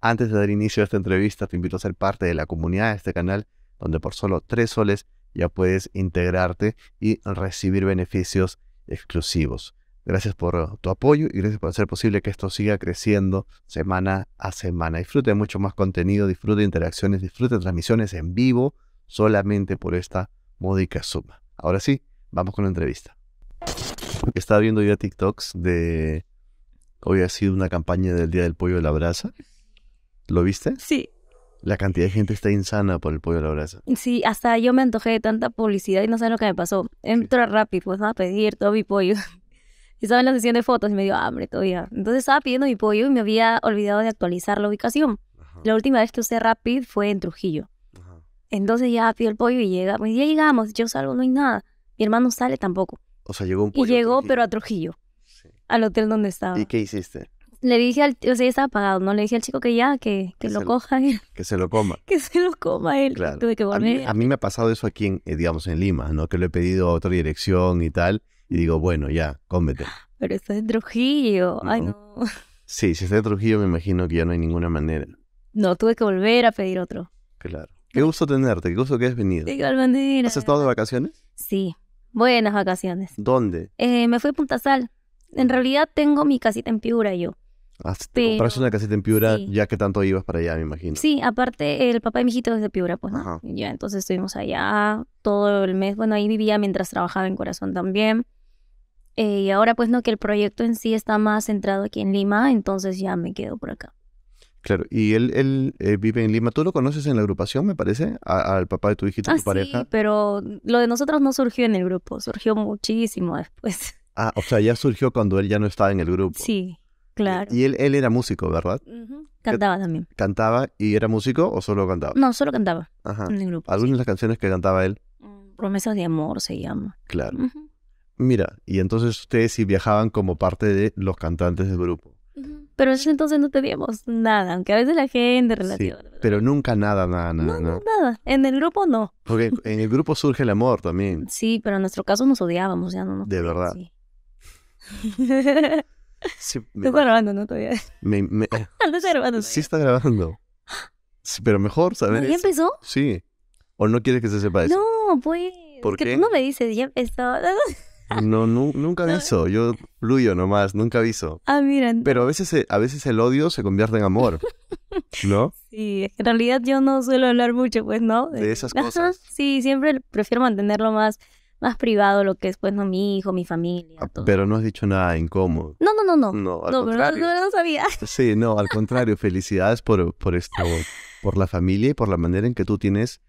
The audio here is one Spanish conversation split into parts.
Antes de dar inicio a esta entrevista, te invito a ser parte de la comunidad de este canal, donde por solo tres soles ya puedes integrarte y recibir beneficios exclusivos. Gracias por uh, tu apoyo y gracias por hacer posible que esto siga creciendo semana a semana. Disfrute mucho más contenido, disfrute interacciones, disfrute transmisiones en vivo solamente por esta módica suma. Ahora sí, vamos con la entrevista. Estaba viendo yo TikToks de hoy ha sido una campaña del Día del Pollo de la Brasa ¿Lo viste? Sí. La cantidad de gente está insana por el pollo de la brasa. Sí, hasta yo me antojé de tanta publicidad y no sé lo que me pasó. Entro a Rapid, pues a pedir todo mi pollo. Y estaba en la sesión de fotos y me dio hambre todavía. Entonces estaba pidiendo mi pollo y me había olvidado de actualizar la ubicación. La última vez que usé Rapid fue en Trujillo. Entonces ya pido el pollo y llega. Pues, ya llegamos, yo salgo, no hay nada. Mi hermano sale tampoco. O sea, llegó un pollo. Y llegó, pero a Trujillo. Al hotel donde estaba. ¿Y qué hiciste? le dije al, o sea, estaba apagado, ¿no? Le dije al chico que ya, que, que, lo coja Que se lo coma. que se lo coma él. Claro. Tuve que a mí, a, mí, me ha pasado eso aquí, en, eh, digamos, en Lima, ¿no? Que lo he pedido a otra dirección y tal, y digo, bueno, ya, cómete. Pero está en Trujillo, ay no. Sí, si está en Trujillo me imagino que ya no hay ninguna manera. No, tuve que volver a pedir otro. Claro. Qué gusto tenerte, qué gusto que has venido. igual manera. ¿Has estado de vacaciones? Sí, buenas vacaciones. ¿Dónde? Eh, me fui a Punta Sal. En realidad tengo mi casita en Piura yo. Hasta compraste una casita en Piura, ya que tanto ibas para allá, me imagino. Sí, aparte, el papá de mi hijito es de Piura, pues, ¿no? Ya, entonces estuvimos allá todo el mes. Bueno, ahí vivía mientras trabajaba en Corazón también. Eh, y ahora, pues, no, que el proyecto en sí está más centrado aquí en Lima, entonces ya me quedo por acá. Claro, y él, él eh, vive en Lima. ¿Tú lo conoces en la agrupación, me parece? al papá de tu hijito, ah, tu pareja. Sí, pero lo de nosotros no surgió en el grupo, surgió muchísimo después. Ah, o sea, ya surgió cuando él ya no estaba en el grupo. Sí. Y él, él era músico, ¿verdad? Eh, cantaba también. ¿Cantaba y era músico o solo cantaba? No, solo cantaba. Ajá. En el grupo. ¿Algunas de las canciones que cantaba él? Mm, Promesas de amor se llama. Claro. Mira, y entonces ustedes sí viajaban como parte de los cantantes del grupo. Pero en ese entonces no teníamos nada, aunque a veces la gente relativa. Sí, pero nunca nada, nada, nada. No, no, nada. En el grupo no. Porque en el grupo surge el amor también. Sí, pero en nuestro caso nos odiábamos, ya no De verdad. Sí, está grabando, ¿no? Todavía. Me, eh, grabando. Sí está grabando. Sí, pero mejor, ¿sabes? ¿Ya empezó? Sí. ¿O no quieres que se sepa eso? No, pues. ¿Por qué? Tú no me dices, ya empezó. no, nunca aviso. Yo fluyo nomás, nunca aviso. Ah, miren. Pero a veces, a veces el odio se convierte en amor. ¿No? Sí, en realidad yo no suelo hablar mucho, pues, ¿no? De esas cosas. Sí, siempre prefiero mantenerlo más más privado lo que es, pues, no mi hijo, mi familia. Ah, todo. Pero no has dicho nada incómodo. No, no, no, no. No, no, Pero no, no, sabía. Sí, no, al contrario, felicidades por, por esto, por la familia y por la manera en que tú tienes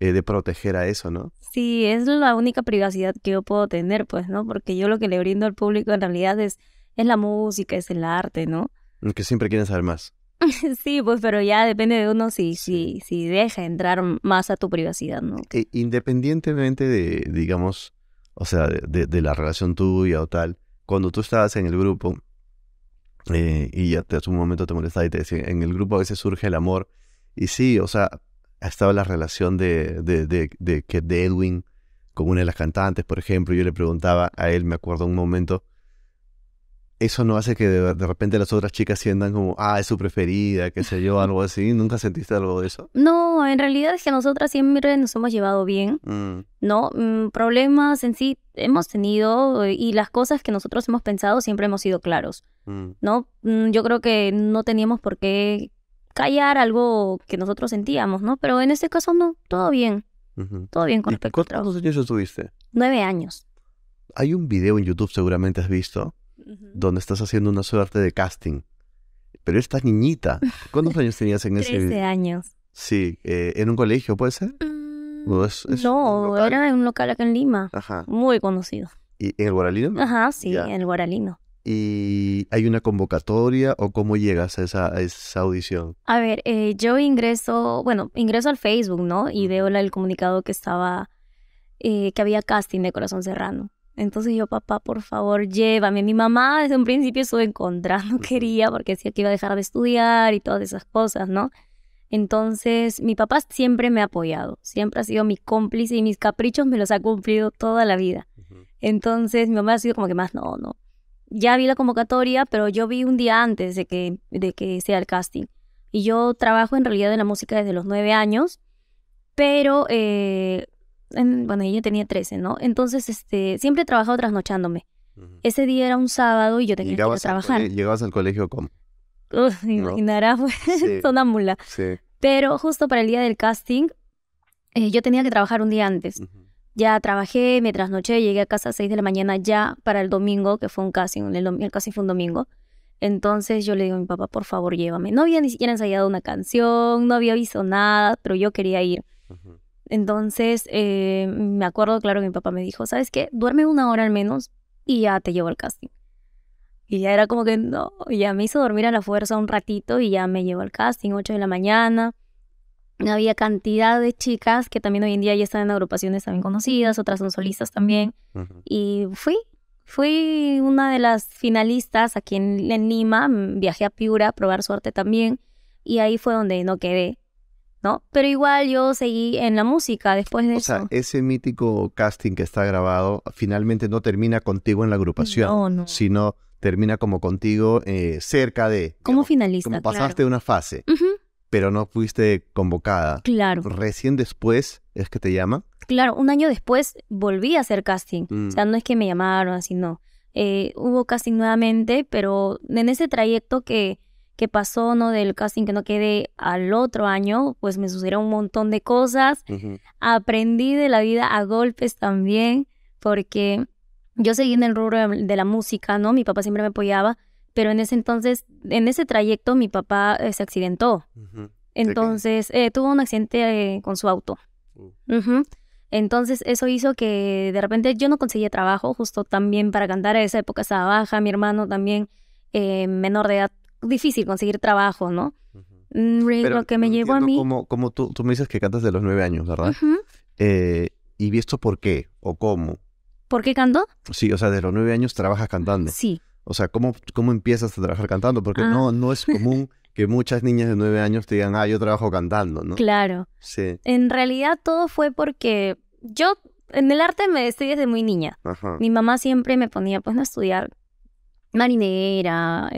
eh, de proteger a eso, ¿no? Sí, es la única privacidad que yo puedo tener, pues, ¿no? Porque yo lo que le brindo al público en realidad es, es la música, es el arte, ¿no? Mm, que siempre quieren saber más. Sí, pues, pero ya depende de uno si, si, si deja entrar más a tu privacidad, ¿no? E, independientemente de, digamos, o sea, de, la relación tuya o tal, cuando tú estabas en el grupo eh, y ya te, hace un momento te molestaba y te decía, en el grupo a veces surge el amor. Y sí, o sea, estaba la relación de, de, de, de, de Edwin con una de las cantantes, por ejemplo. Yo le preguntaba a él, me acuerdo un momento, eso no hace que de, repente las otras chicas sientan como, ah, es su preferida, qué sé yo, algo así. ¿Nunca sentiste algo de eso? No, en realidad es que nosotras siempre nos hemos llevado bien, mm. ¿no? Mm, problemas en sí hemos tenido eh, y las cosas que nosotros hemos pensado siempre hemos sido claros, mm. ¿no? yo creo que no teníamos por qué callar algo que nosotros sentíamos, ¿no? Pero en este caso no, todo bien. Todo bien con respecto ¿Cuántos años estuviste? Nueve años. Hay un video en YouTube, seguramente has visto, donde estás haciendo una suerte de casting. Pero esta niñita. ¿Cuántos años tenías en ese? 13 años. Sí, eh, en un colegio, ¿puede ser? Mm, no, era en un local acá en Lima. Muy conocido. ¿Y en el Guaralino? Ajá, sí, en el Guaralino. ¿Y hay una convocatoria o cómo llegas a esa, audición? A ver, eh, yo ingreso, bueno, ingreso al Facebook, ¿no? Y veo el comunicado que estaba, eh, que había casting de Corazón Serrano. Entonces yo, papá, por favor, llévame. Mi mamá desde un principio estuvo en contra, no quería porque decía que iba a dejar de estudiar y todas esas cosas, ¿no? Entonces, mi papá siempre me ha apoyado, siempre ha sido mi cómplice y mis caprichos me los ha cumplido toda la vida. Entonces, mi mamá ha sido como que más, no, no. Ya vi la convocatoria, pero yo vi un día antes de que, de que sea el casting. Y yo trabajo en realidad en la música desde los nueve años, pero eh, bueno, yo tenía 13, ¿no? Entonces, este, siempre he trabajado trasnochándome. Ese día era un sábado y yo tenía que trabajar. llegabas al colegio con... imaginarás, fue pues, Sí. Pero justo para el día del casting, eh, yo tenía que trabajar un día antes. Ya trabajé, me trasnoché, llegué a casa a 6 de la mañana ya para el domingo, que fue un casting, el, casting fue un domingo. Entonces yo le digo a mi papá, por favor, llévame. No había ni siquiera ensayado una canción, no había visto nada, pero yo quería ir. Entonces, eh, me acuerdo, claro, que mi papá me dijo, ¿sabes qué? Duerme una hora al menos y ya te llevo al casting. Y ya era como que no, ya me hizo dormir a la fuerza un ratito y ya me llevo al casting, 8 de la mañana. Había cantidad de chicas que también hoy en día ya están en agrupaciones también conocidas, otras son solistas también. Y fui, fui una de las finalistas aquí en, en Lima, viajé a Piura a probar suerte también. Y ahí fue donde no quedé ¿no? Pero igual yo seguí en la música después de eso. O sea, ese mítico casting que está grabado finalmente no termina contigo en la agrupación, no, no. sino termina como contigo eh, cerca de... Como finalista. pasaste una fase, pero no fuiste convocada. Claro. Recién después es que te llama? Claro, un año después volví a hacer casting. O sea, mm. no es que me llamaron así, no. Eh, hubo casting nuevamente, pero en ese trayecto que que pasó, ¿no? Del casting que no quedé al otro año, pues me sucedieron un montón de cosas. Aprendí de la vida a golpes también, porque yo seguí en el rubro de la música, ¿no? Mi papá siempre me apoyaba, pero en ese entonces, en ese trayecto, mi papá eh, se accidentó. Entonces, eh, tuvo un accidente eh, con su auto. Uh. Entonces eso hizo que de repente yo no conseguía trabajo, justo también para cantar a esa época estaba baja, mi hermano también menor de edad difícil conseguir trabajo, ¿no? Lo que me llevó a mí... Como, como tú, tú, me dices que cantas de los nueve años, ¿verdad? Eh, ¿Y visto por qué o cómo? ¿Por qué cantó? Sí, o sea, desde los nueve años trabajas cantando. Sí. O sea, ¿cómo, cómo empiezas a trabajar cantando? Porque ah. no, no es común que muchas niñas de nueve años te digan, ah, yo trabajo cantando, ¿no? Claro. Sí. En realidad todo fue porque yo en el arte me estoy desde muy niña. Mi mamá siempre me ponía, pues, a estudiar marinera,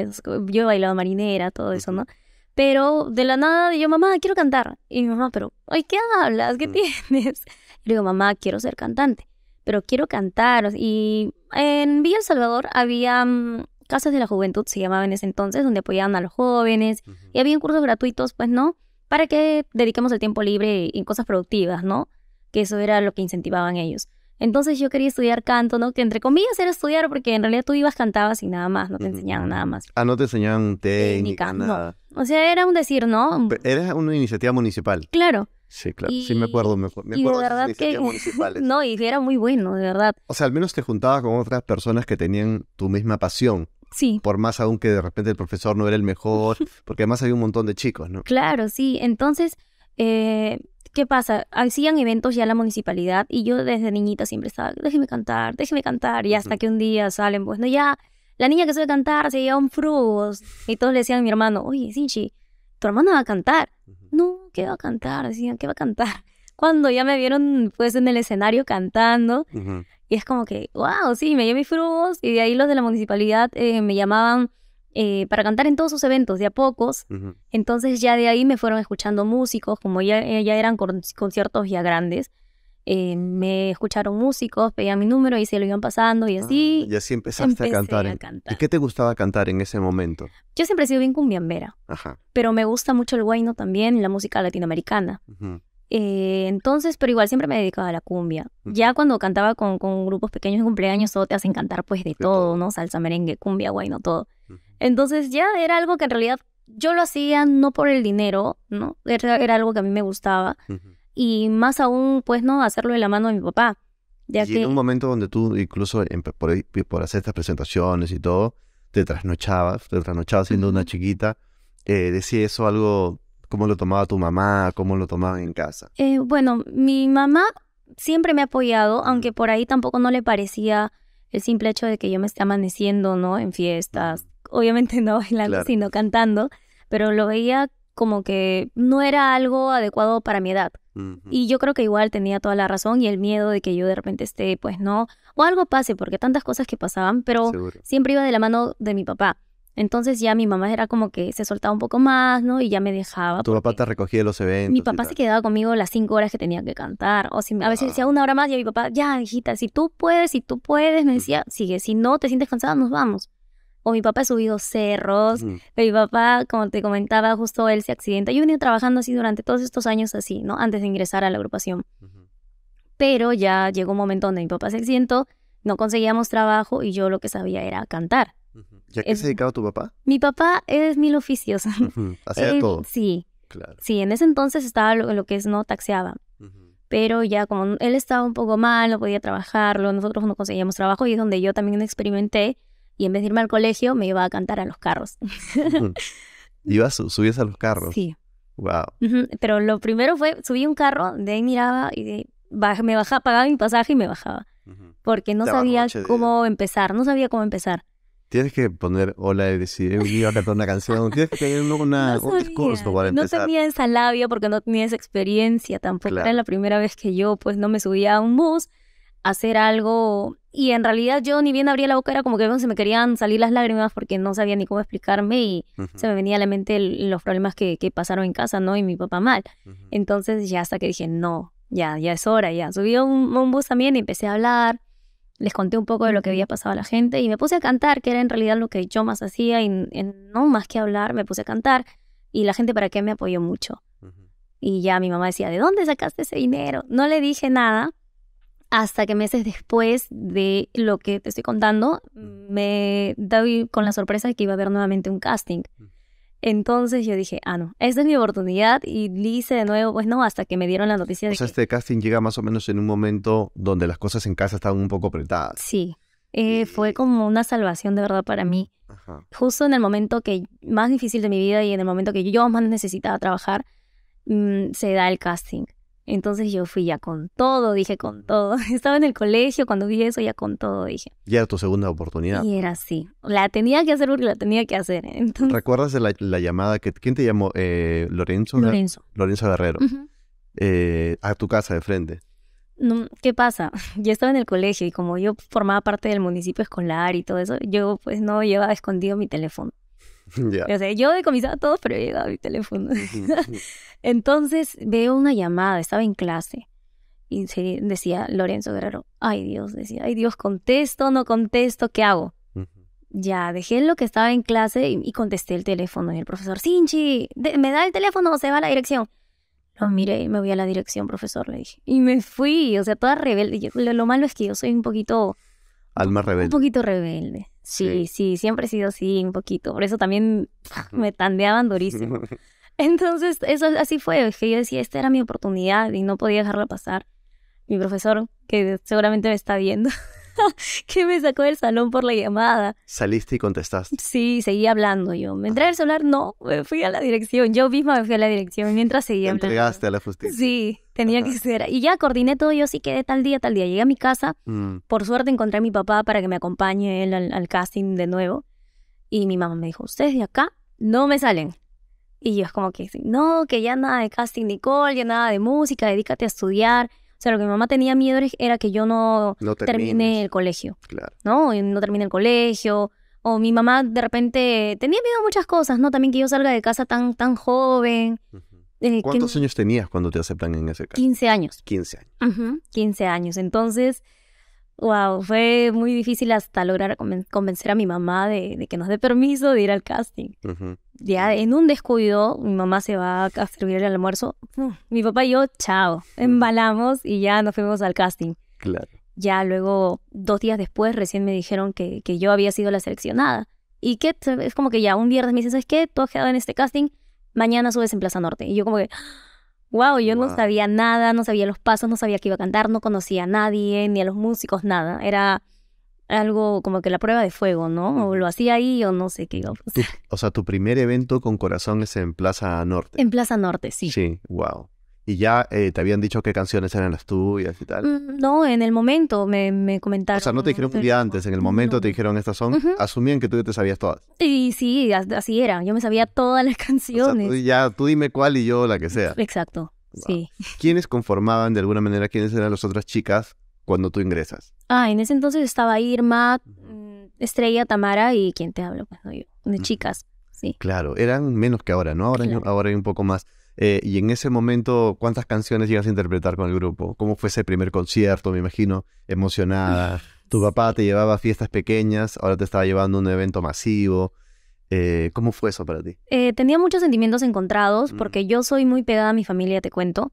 yo he bailado marinera, todo eso, ¿no? Pero de la nada yo, mamá, quiero cantar. Y mi mamá, pero, ay, ¿qué hablas? ¿Qué mm. tienes? Y le digo, mamá, quiero ser cantante, pero quiero cantar. Y en Villa El Salvador había mm, casas de la juventud, se llamaban en ese entonces, donde apoyaban a los jóvenes y había cursos gratuitos, pues, ¿no? Para que dediquemos el tiempo libre en cosas productivas, ¿no? Que eso era lo que incentivaban ellos. Entonces yo quería estudiar canto, ¿no? Que entre comillas era estudiar porque en realidad tú ibas, cantabas y nada más, no te enseñaban nada más. Ah, no te enseñaban técnica, O sea, era un decir, ¿no? Era una iniciativa municipal. Claro. Sí, claro. sí, me acuerdo. Me, acuerdo de verdad que. no, y era muy bueno, de verdad. O sea, al menos te juntabas con otras personas que tenían tu misma pasión. Sí. Por más aún que de repente el profesor no era el mejor, porque además había un montón de chicos, ¿no? Claro, sí. Entonces, eh, ¿Qué pasa? Hacían eventos ya en la municipalidad y yo desde niñita siempre estaba, déjeme cantar, déjeme cantar. Y hasta que un día salen, pues, no, ya, la niña que sabe cantar se llama un frugos. Y todos le decían a mi hermano, oye, Sinchi, tu hermano va a cantar. No, ¿qué va a cantar? Decían, ¿qué va a cantar? Cuando ya me vieron, pues, en el escenario cantando. Y es como que, wow, sí, me llevé mis frugos. Y de ahí los de la municipalidad eh, me llamaban eh, para cantar en todos sus eventos, de a pocos. Entonces ya de ahí me fueron escuchando músicos, como ya, eh, ya eran conciertos ya grandes. Eh, me escucharon músicos, pedían mi número y se lo iban pasando y así. Ah, ya y así empezaste a cantar, ¿Y qué te gustaba cantar en ese momento? Yo siempre he sido bien cumbiambera, Ajá. pero me gusta mucho el guayno también, la música latinoamericana. entonces, pero igual siempre me dedicaba a la cumbia. Ya cuando cantaba con, grupos pequeños en cumpleaños, todo te hacen cantar pues de, todo, ¿no? Salsa, merengue, cumbia, guayno, todo. Entonces ya era algo que en realidad yo lo hacía no por el dinero, ¿no? Era, algo que a mí me gustaba. Y más aún, pues, ¿no? Hacerlo de la mano de mi papá. Ya y en un momento donde tú, incluso por, hacer estas presentaciones y todo, te trasnochabas, te trasnochabas siendo una chiquita, eh, decía eso algo, ¿cómo lo tomaba tu mamá? ¿Cómo lo tomaban en casa? Eh, bueno, mi mamá siempre me ha apoyado, aunque por ahí tampoco no le parecía el simple hecho de que yo me esté amaneciendo, ¿no? En fiestas, obviamente no bailando, sino cantando, pero lo veía como que no era algo adecuado para mi edad. Y yo creo que igual tenía toda la razón y el miedo de que yo de repente esté, pues no, o algo pase, porque tantas cosas que pasaban, pero siempre iba de la mano de mi papá. Entonces ya mi mamá era como que se soltaba un poco más, ¿no? Y ya me dejaba. Tu papá te recogía de los eventos. Mi papá se quedaba conmigo las cinco horas que tenía que cantar. O si, a veces decía ah. una hora más y mi papá, ya, hijita, si tú puedes, si tú puedes, me decía, sigue, si no te sientes cansada, nos vamos. O mi papá ha subido cerros, mi papá, como te comentaba, justo él se accidenta. Yo he venido trabajando así durante todos estos años así, ¿no? Antes de ingresar a la agrupación. Pero ya llegó un momento donde mi papá se accidentó, no conseguíamos trabajo y yo lo que sabía era cantar. ¿Y a qué se dedicaba tu papá? Mi papá es mil oficios. Hacía todo. Sí. Claro. Sí, en ese entonces estaba lo, que es no taxeaba. Pero ya como él estaba un poco mal, no podía trabajarlo, nosotros no conseguíamos trabajo y es donde yo también experimenté y en vez de irme al colegio me iba a cantar a los carros. Ibas, subías a los carros. Sí. Wow. Pero lo primero fue, subí un carro, de ahí miraba y me bajaba, pagaba mi pasaje y me bajaba. Porque no sabía cómo empezar, no sabía cómo empezar. Tienes que poner hola y decir, a cantar una canción. Tienes que tener una, no un discurso para empezar. No tenía esa labia porque no tenía esa experiencia tampoco. Era la primera vez que yo, pues, no me subía a un bus a hacer algo. Y en realidad yo ni bien abría la boca, era como que se me querían salir las lágrimas porque no sabía ni cómo explicarme y se me venía a la mente los problemas que, pasaron en casa, ¿no? Y mi papá mal. Entonces ya hasta que dije, no, ya, ya es hora, ya. Subí a un bus también y empecé a hablar les conté un poco de lo que había pasado a la gente y me puse a cantar, que era en realidad lo que yo más hacía y, no más que hablar, me puse a cantar y la gente para qué me apoyó mucho. Y ya mi mamá decía, ¿de dónde sacaste ese dinero? No le dije nada hasta que meses después de lo que te estoy contando, me doy con la sorpresa de que iba a haber nuevamente un casting. Entonces yo dije, ah, no, esta es mi oportunidad y le hice de nuevo, pues no, hasta que me dieron la noticia. O sea, este casting llega más o menos en un momento donde las cosas en casa estaban un poco apretadas. Sí, eh, fue como una salvación de verdad para mí. Justo en el momento que más difícil de mi vida y en el momento que yo más necesitaba trabajar, mm, se da el casting. Entonces yo fui ya con todo, dije con todo. Estaba en el colegio cuando vi eso, ya con todo dije. Ya era tu segunda oportunidad. Y era así. La tenía que hacer porque la tenía que hacer. ¿Recuerdas la, llamada que... ¿Quién te llamó? Eh, ¿Lorenzo? Lorenzo. Lorenzo Guerrero. Eh, a tu casa de frente. ¿Qué pasa? Yo estaba en el colegio y como yo formaba parte del municipio escolar y todo eso, yo pues no llevaba escondido mi teléfono. sea, yo decomisaba todo, pero yo mi teléfono. Entonces veo una llamada, estaba en clase. Y decía Lorenzo Guerrero, ay Dios, decía, ay Dios, contesto, no contesto, ¿qué hago? Ya, dejé lo que estaba en clase y, contesté el teléfono. Y el profesor, Sinchi, ¿me da el teléfono o se va a la dirección? Lo miré y me voy a la dirección, profesor, le dije. Y me fui, o sea, toda rebelde. lo, lo, malo es que yo soy un poquito... Alma rebelde. Un poquito rebelde. Sí, sí, siempre he sido así un poquito. Por eso también me tandeaban durísimo. Entonces, eso así fue. que yo decía, esta era mi oportunidad y no podía dejarla pasar. Mi profesor, que seguramente me está viendo, que me sacó del salón por la llamada. ¿Saliste y contestaste? Sí, seguí hablando yo. Me ah. entré al celular, no, me fui a la dirección. Yo misma me fui a la dirección mientras seguía. Te entregaste a la justicia. Sí, tenía que ser. Y ya coordiné todo, yo sí quedé tal día, tal día. Llegué a mi casa, mm. por suerte encontré a mi papá para que me acompañe él al, casting de nuevo. Y mi mamá me dijo, ustedes de acá no me salen. Y yo es como que, no, que ya nada de casting, Nicole, ya nada de música, dedícate a estudiar. O sea, lo que mi mamá tenía miedo era que yo no, termine el colegio. Claro. ¿No? No termine el colegio. O mi mamá de repente tenía miedo a muchas cosas, ¿no? También que yo salga de casa tan, tan joven. Eh, ¿Cuántos años tenías cuando te aceptan en ese caso? 15 años. 15 años. Ajá, 15 años. Entonces, wow, fue muy difícil hasta lograr convencer a mi mamá de, que nos dé permiso de ir al casting. Ajá ya en un descuido, mi mamá se va a servir el almuerzo. mi papá y yo, chao, embalamos y ya nos fuimos al casting. Claro. Ya luego, dos días después, recién me dijeron que, que yo había sido la seleccionada. Y que es como que ya un viernes me dicen, ¿sabes qué? Tú has quedado en este casting, mañana subes en Plaza Norte. Y yo como que, wow, yo no sabía nada, no sabía los pasos, no sabía que iba a cantar, no conocía a nadie, ni a los músicos, nada. Era algo como que la prueba de fuego, ¿no? O lo hacía ahí o no sé qué iba a pasar. o sea, tu primer evento con corazón es en Plaza Norte. En Plaza Norte, sí. Sí, wow. ¿Y ya eh, te habían dicho qué canciones eran las tuyas y tal? Mm, no, en el momento me, me comentaron. O sea, no te dijeron un día antes, en el momento te dijeron estas son. Asumían que tú ya te sabías todas. Y sí, así era. Yo me sabía todas las canciones. ya tú dime cuál y yo la que sea. Exacto. Sí. ¿Quiénes conformaban de alguna manera, quiénes eran las otras chicas cuando tú ingresas? Ah, en ese entonces estaba Irma, mm, Estrella, Tamara y ¿quién te habla, pues yo, de chicas, sí. Claro, eran menos que ahora, ¿no? Ahora, ahora hay un poco más. Eh, y en ese momento, ¿cuántas canciones llegas a interpretar con el grupo? ¿Cómo fue ese primer concierto? Me imagino, emocionada. Tu papá te llevaba a fiestas pequeñas, ahora te estaba llevando a un evento masivo. Eh, ¿Cómo fue eso para ti? Eh, tenía muchos sentimientos encontrados mm. porque yo soy muy pegada a mi familia, te cuento.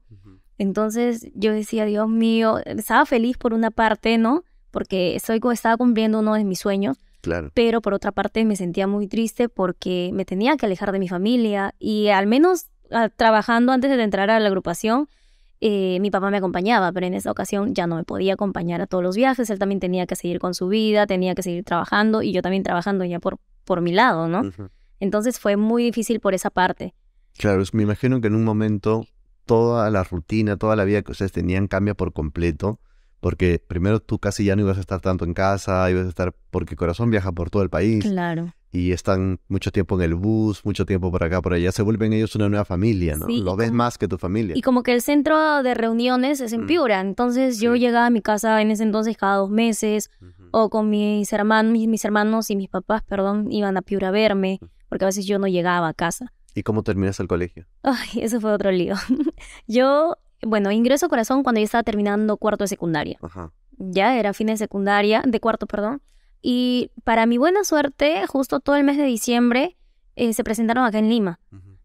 Entonces yo decía, Dios mío, estaba feliz por una parte, ¿no? Porque estoy, estaba cumpliendo uno de mis sueños. Claro. Pero por otra parte me sentía muy triste porque me tenía que alejar de mi familia y al menos ah, trabajando antes de entrar a la agrupación, eh, mi papá me acompañaba, pero en esa ocasión ya no me podía acompañar a todos los viajes, él también tenía que seguir con su vida, tenía que seguir trabajando y yo también trabajando ya por, por mi lado, ¿no? Entonces fue muy difícil por esa parte. Claro, me imagino que en un momento toda la rutina, toda la vida que ustedes tenían cambia por completo, porque primero tú casi ya no ibas a estar tanto en casa, ibas a estar, porque Corazón viaja por todo el país. Claro. Y están mucho tiempo en el bus, mucho tiempo por acá, por allá. Se vuelven ellos una nueva familia, ¿no? Lo ves más que tu familia. Y como que el centro de reuniones es en mm. Piura. Entonces yo llegaba a mi casa en ese entonces cada dos meses, o con mis hermanos, mis hermanos y mis papás, perdón, iban a Piura a verme, mm. porque a veces yo no llegaba a casa. ¿Y cómo terminas el colegio? Ay, eso fue otro lío. yo, bueno, ingreso a corazón cuando ya estaba terminando cuarto de secundaria. Ajá. Ya era fin de secundaria, de cuarto, perdón. Y para mi buena suerte, justo todo el mes de diciembre eh, se presentaron acá en Lima.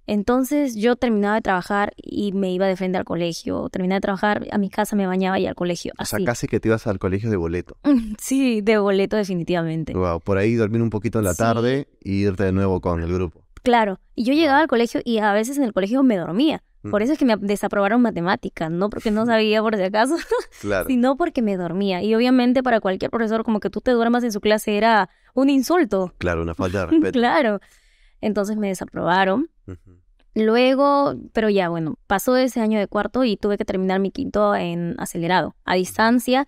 Entonces yo terminaba de trabajar y me iba de frente al colegio. Terminaba de trabajar, a mi casa me bañaba y al colegio. O sea, casi que te ibas al colegio de boleto. Sí, de boleto definitivamente. Wow, por ahí dormir un poquito en la tarde e irte de nuevo con el grupo. Claro, y yo llegaba al colegio y a veces en el colegio me dormía. Por eso es que me desaprobaron matemáticas, no porque no sabía por si acaso, claro. sino porque me dormía. Y obviamente para cualquier profesor como que tú te duermas en su clase era un insulto. Claro, una falta de respeto. claro. Entonces me desaprobaron. Luego, pero ya bueno, pasó ese año de cuarto y tuve que terminar mi quinto en acelerado, a distancia.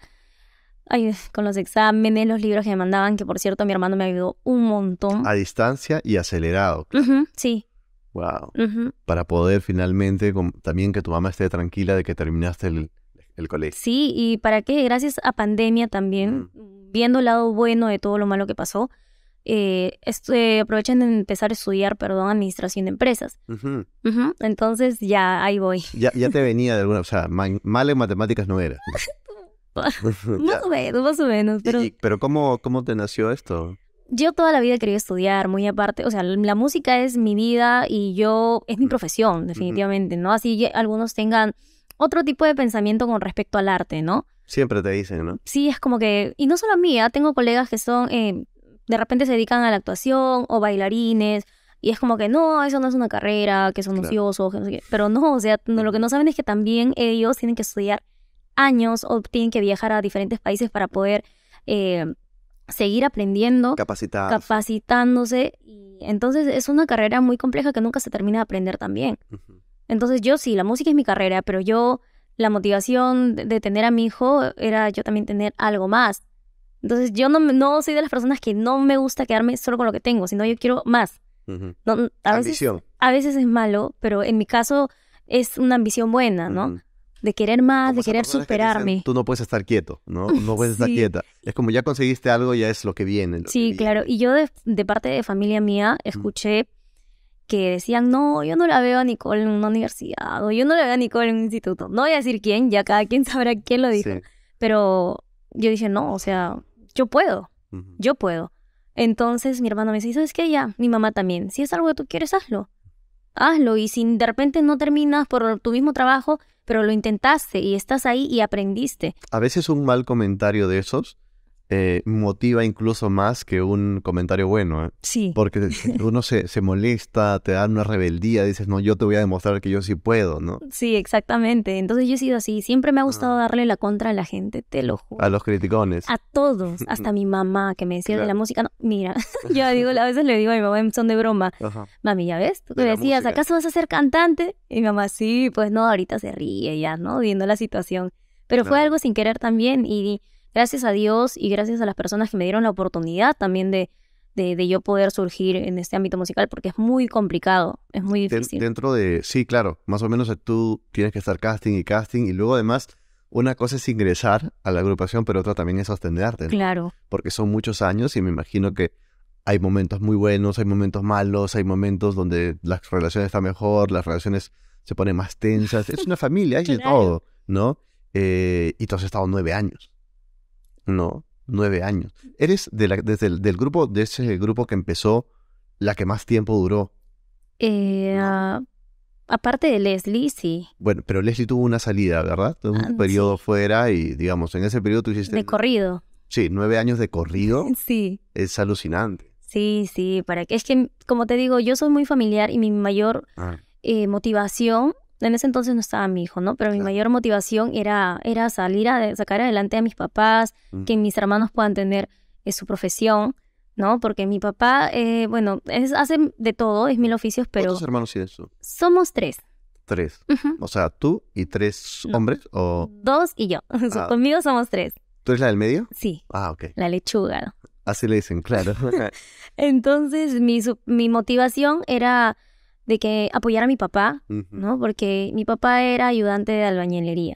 Ay, con los exámenes, los libros que me mandaban, que por cierto mi hermano me ayudó un montón. A distancia y acelerado. sí. Wow. Para poder finalmente, también que tu mamá esté tranquila de que terminaste el, el colegio. Sí, y para qué, gracias a pandemia también, viendo el lado bueno de todo lo malo que pasó, eh, eh aprovechan de empezar a estudiar, perdón, administración de empresas. Entonces ya ahí voy. Ya, ya te venía de alguna, o sea, mal en matemáticas no era. más o menos, más o menos. Pero, pero cómo, ¿cómo te nació esto? Yo toda la vida quería estudiar, muy aparte, o sea, la música es mi vida y yo, es mi profesión, definitivamente, ¿no? Así algunos tengan otro tipo de pensamiento con respecto al arte, ¿no? Siempre te dicen, ¿no? Sí, es como que, y no solo a mí, ¿ah? tengo colegas que son, eh, de repente se dedican a la actuación o bailarines, y es como que no, eso no es una carrera, que son claro. ociosos, pero no, o sea, lo que no saben es que también ellos tienen que estudiar años obtienen que viajar a diferentes países para poder eh, seguir aprendiendo, capacitándose. Y entonces es una carrera muy compleja que nunca se termina de aprender también. Entonces yo sí, la música es mi carrera, pero yo la motivación de, tener a mi hijo era yo también tener algo más. Entonces yo no, no soy de las personas que no me gusta quedarme solo con lo que tengo, sino yo quiero más. a, veces, es malo, pero en mi caso es una ambición buena, ¿no? de querer más, de querer superarme. Tú no puedes estar quieto, ¿no? No puedes estar quieta. Es como ya conseguiste algo, ya es lo que viene. sí, claro. Y yo de, parte de familia mía escuché que decían, no, yo no la veo a Nicole en una universidad, o yo no la veo a Nicole en un instituto. No voy a decir quién, ya cada quien sabrá quién lo dijo. Pero yo dije, no, o sea, yo puedo, yo puedo. Entonces mi hermano me dice, ¿sabes qué? Ya, mi mamá también, si es algo que tú quieres, hazlo hazlo. Y si de repente no terminas por tu mismo trabajo, pero lo intentaste y estás ahí y aprendiste. A veces un mal comentario de esos eh, motiva incluso más que un comentario bueno. ¿eh? Sí. Porque uno se, molesta, te dan una rebeldía, dices, no, yo te voy a demostrar que yo sí puedo, ¿no? Sí, exactamente. Entonces yo he sido así. Siempre me ha gustado ah. darle la contra a la gente, te lo juro. A los criticones. A todos. Hasta mi mamá, que me decía de la música. No, mira, yo digo, a veces le digo a mi mamá son de broma, mami, ¿ya ves? Tú te decías, ¿acaso vas a ser cantante? Y mamá, sí, pues no, ahorita se ríe ya, ¿no? Viendo la situación. Pero fue algo sin querer también y gracias a Dios y gracias a las personas que me dieron la oportunidad también de, de, yo poder surgir en este ámbito musical, porque es muy complicado, es muy difícil. dentro de, sí, claro, más o menos eh, tú tienes que estar casting y casting y luego además... Una cosa es ingresar a la agrupación, pero otra también es sostenerte. Claro. Porque son muchos años y me imagino que hay momentos muy buenos, hay momentos malos, hay momentos donde las relaciones están mejor, las relaciones se ponen más tensas. Es una familia, hay de todo, ¿no? Eh, y tú has estado nueve años. No, nueve años. ¿Eres de la, desde el, del grupo, de ese grupo que empezó, la que más tiempo duró? Eh, ah, aparte de Leslie, sí. Bueno, pero Leslie tuvo una salida, ¿verdad? Tuvo un ah, periodo fuera y, digamos, en ese periodo tú hiciste... De corrido. Sí, nueve años de corrido. sí. Es alucinante. Sí, sí, para que es que, como te digo, yo soy muy familiar y mi mayor ah. eh, motivación en ese entonces no estaba mi hijo, ¿no? Pero mi mayor motivación era, era salir a sacar adelante a mis papás, mm. que mis hermanos puedan tener eh, su profesión, ¿no? Porque mi papá, eh, bueno, hace de todo, es mil oficios, pero... ¿Cuántos hermanos tienes tú? Somos tres. Tres. O sea, tú y tres hombres o... Dos y yo. Ah. Conmigo somos tres. ¿Tú eres la del medio? Sí. Ah, ok. La lechuga. Así le dicen, claro. Entonces, mi motivación era de que apoyar a mi papá, ¿no? Porque mi papá era ayudante de albañilería,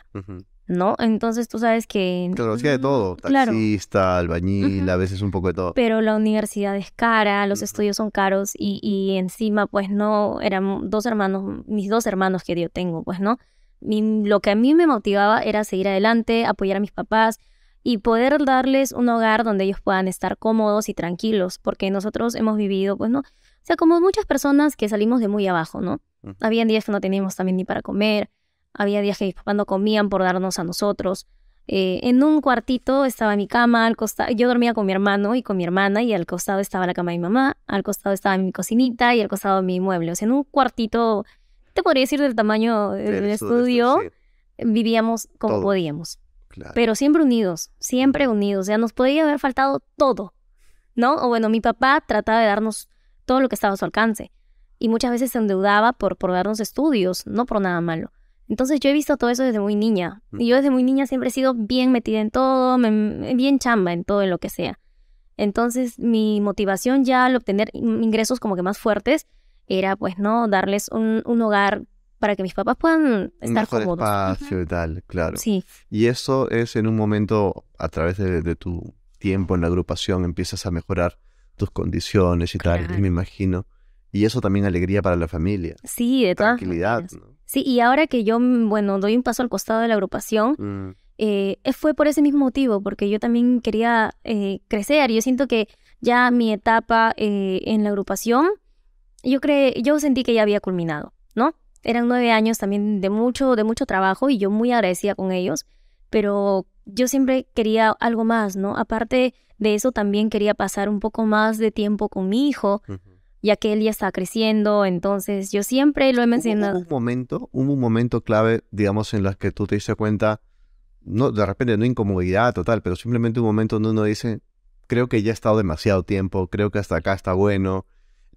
¿no? Entonces tú sabes que... Claro, hacía de todo, taxista, albañil, a veces un poco de todo. Pero la universidad es cara, los estudios son caros y, encima pues no, eran dos hermanos, mis dos hermanos que yo tengo, pues no. lo que a mí me motivaba era seguir adelante, apoyar a mis papás, y poder darles un hogar donde ellos puedan estar cómodos y tranquilos, porque nosotros hemos vivido, pues no, o sea, como muchas personas que salimos de muy abajo, ¿no? Mm. Habían días que no teníamos también ni para comer, había días que mis papás no comían por darnos a nosotros. Eh, en un cuartito estaba mi cama, al costado, yo dormía con mi hermano y con mi hermana, y al costado estaba la cama de mi mamá, al costado estaba mi cocinita y al costado mi mueble. O sea, en un cuartito, te podría decir del tamaño del estudio, vivíamos como podíamos. Pero siempre unidos, siempre mm. unidos. O sea, nos podía haber faltado todo, ¿no? O bueno, mi papá trataba de darnos todo lo que estaba a su alcance. Y muchas veces se endeudaba por, por darnos estudios, no por nada malo. Entonces yo he visto todo eso desde muy niña. Y yo mm. desde muy niña siempre he sido bien metida en todo, bien chamba en todo, en lo que sea. Entonces mi motivación ya al obtener ingresos como que más fuertes era pues no darles un, hogar para que mis papás puedan estar Mejor cómodos. espacio y tal, claro. Sí. Y eso es en un momento, a través de tu tiempo en la agrupación, empiezas a mejorar tus condiciones y tal, me imagino. Y eso también alegría para la familia. Sí, de todas Tranquilidad. Sí, y ahora que yo, mm, bueno, doy un paso al costado de la agrupación, mm. eh, fue por ese mismo motivo, porque yo también quería eh, crecer. Yo siento que ya mi etapa eh, en la agrupación, yo, cre yo sentí que ya había culminado, ¿no? Eran nueve años también de mucho, de mucho trabajo y yo muy agradecida con ellos, pero yo siempre quería algo más, ¿no? Aparte de eso también quería pasar un poco más de tiempo con mi hijo, ya que él ya está creciendo, entonces yo siempre lo he mencionado. Hubo un momento, hubo un momento clave, digamos, en las que tú te diste cuenta, no, de repente no incomodidad total, pero simplemente un momento donde uno dice, creo que ya he estado demasiado tiempo, creo que hasta acá está bueno.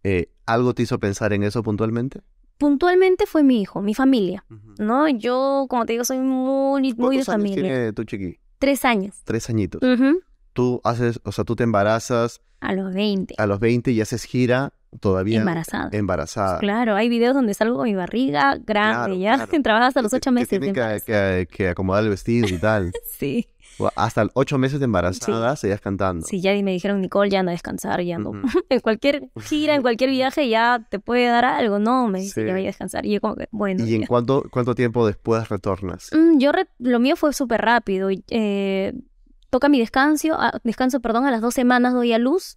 Eh, ¿Algo te hizo pensar en eso puntualmente? Puntualmente fue mi hijo, mi familia, ¿no? Yo, como te digo, soy muy, muy de familia. Años tiene tu chiqui? Tres años. Tres añitos tú haces, o sea, tú te embarazas. A los 20. A los 20 y haces gira todavía. Embarazada. Embarazada. Pues claro, hay videos donde salgo con mi barriga grande, ya trabajas hasta los 8 meses. que, que, que, acomodar el vestido y tal. sí. Hasta hasta ocho meses de embarazada seguías cantando. Sí, ya me dijeron, Nicole, ya anda a descansar, ya no. en cualquier gira, en cualquier viaje ya te puede dar algo, ¿no? Me dice que vaya a descansar. Y yo como bueno. ¿Y en cuánto, cuánto tiempo después retornas? Mm, yo, lo mío fue súper rápido. Eh, toca mi descanso, ah, descanso, perdón, a las dos semanas doy a luz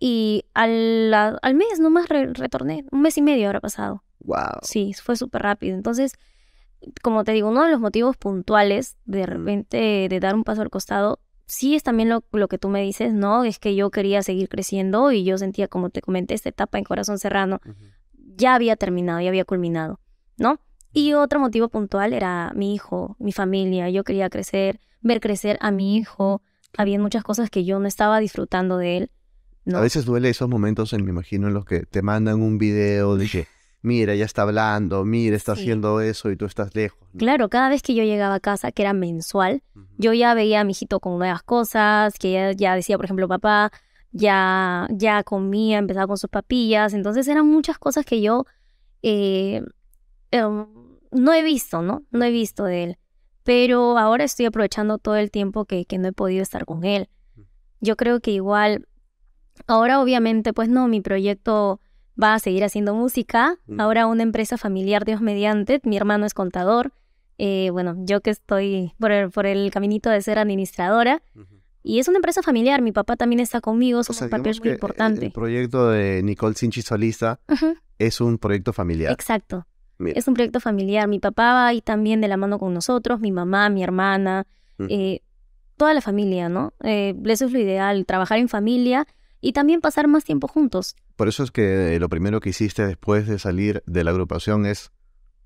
y al, mes nomás retorné, un mes y medio habrá pasado. Wow. Sí, fue súper rápido. Entonces, como te digo, uno de los motivos puntuales de repente de dar un paso al costado, sí es también lo, que tú me dices, ¿no? Es que yo quería seguir creciendo y yo sentía, como te comenté, esta etapa en corazón serrano. Ya había terminado, ya había culminado, ¿no? Y otro motivo puntual era mi hijo, mi familia, yo quería crecer, ver crecer a mi hijo. Había muchas cosas que yo no estaba disfrutando de él. A veces duele esos momentos, me imagino, en los que te mandan un video de mira, ya está hablando, mira, está haciendo eso y tú estás lejos. Claro, cada vez que yo llegaba a casa, que era mensual, yo ya veía a mi hijito con nuevas cosas, que ya, decía, por ejemplo, papá, ya, ya comía, empezaba con sus papillas. Entonces eran muchas cosas que yo eh, em, no he visto, ¿no? No he visto de él pero ahora estoy aprovechando todo el tiempo que, no he podido estar con él. Mm. Yo creo que igual, ahora obviamente, pues no, mi proyecto va a seguir haciendo música, mm. ahora una empresa familiar, Dios mediante, mi hermano es contador, eh, bueno, yo que estoy por el, caminito de ser administradora, y es una empresa familiar, mi papá también está conmigo, es un papel muy importante. El, proyecto de Nicole Sinchi Solista es un proyecto familiar. Exacto. Es un proyecto familiar. Mi papá va ahí también de la mano con nosotros, mi mamá, mi hermana, eh, toda la familia, ¿no? Eh, eso es lo ideal, trabajar en familia y también pasar más tiempo juntos. Por eso es que eh, lo primero que hiciste después de salir de la agrupación es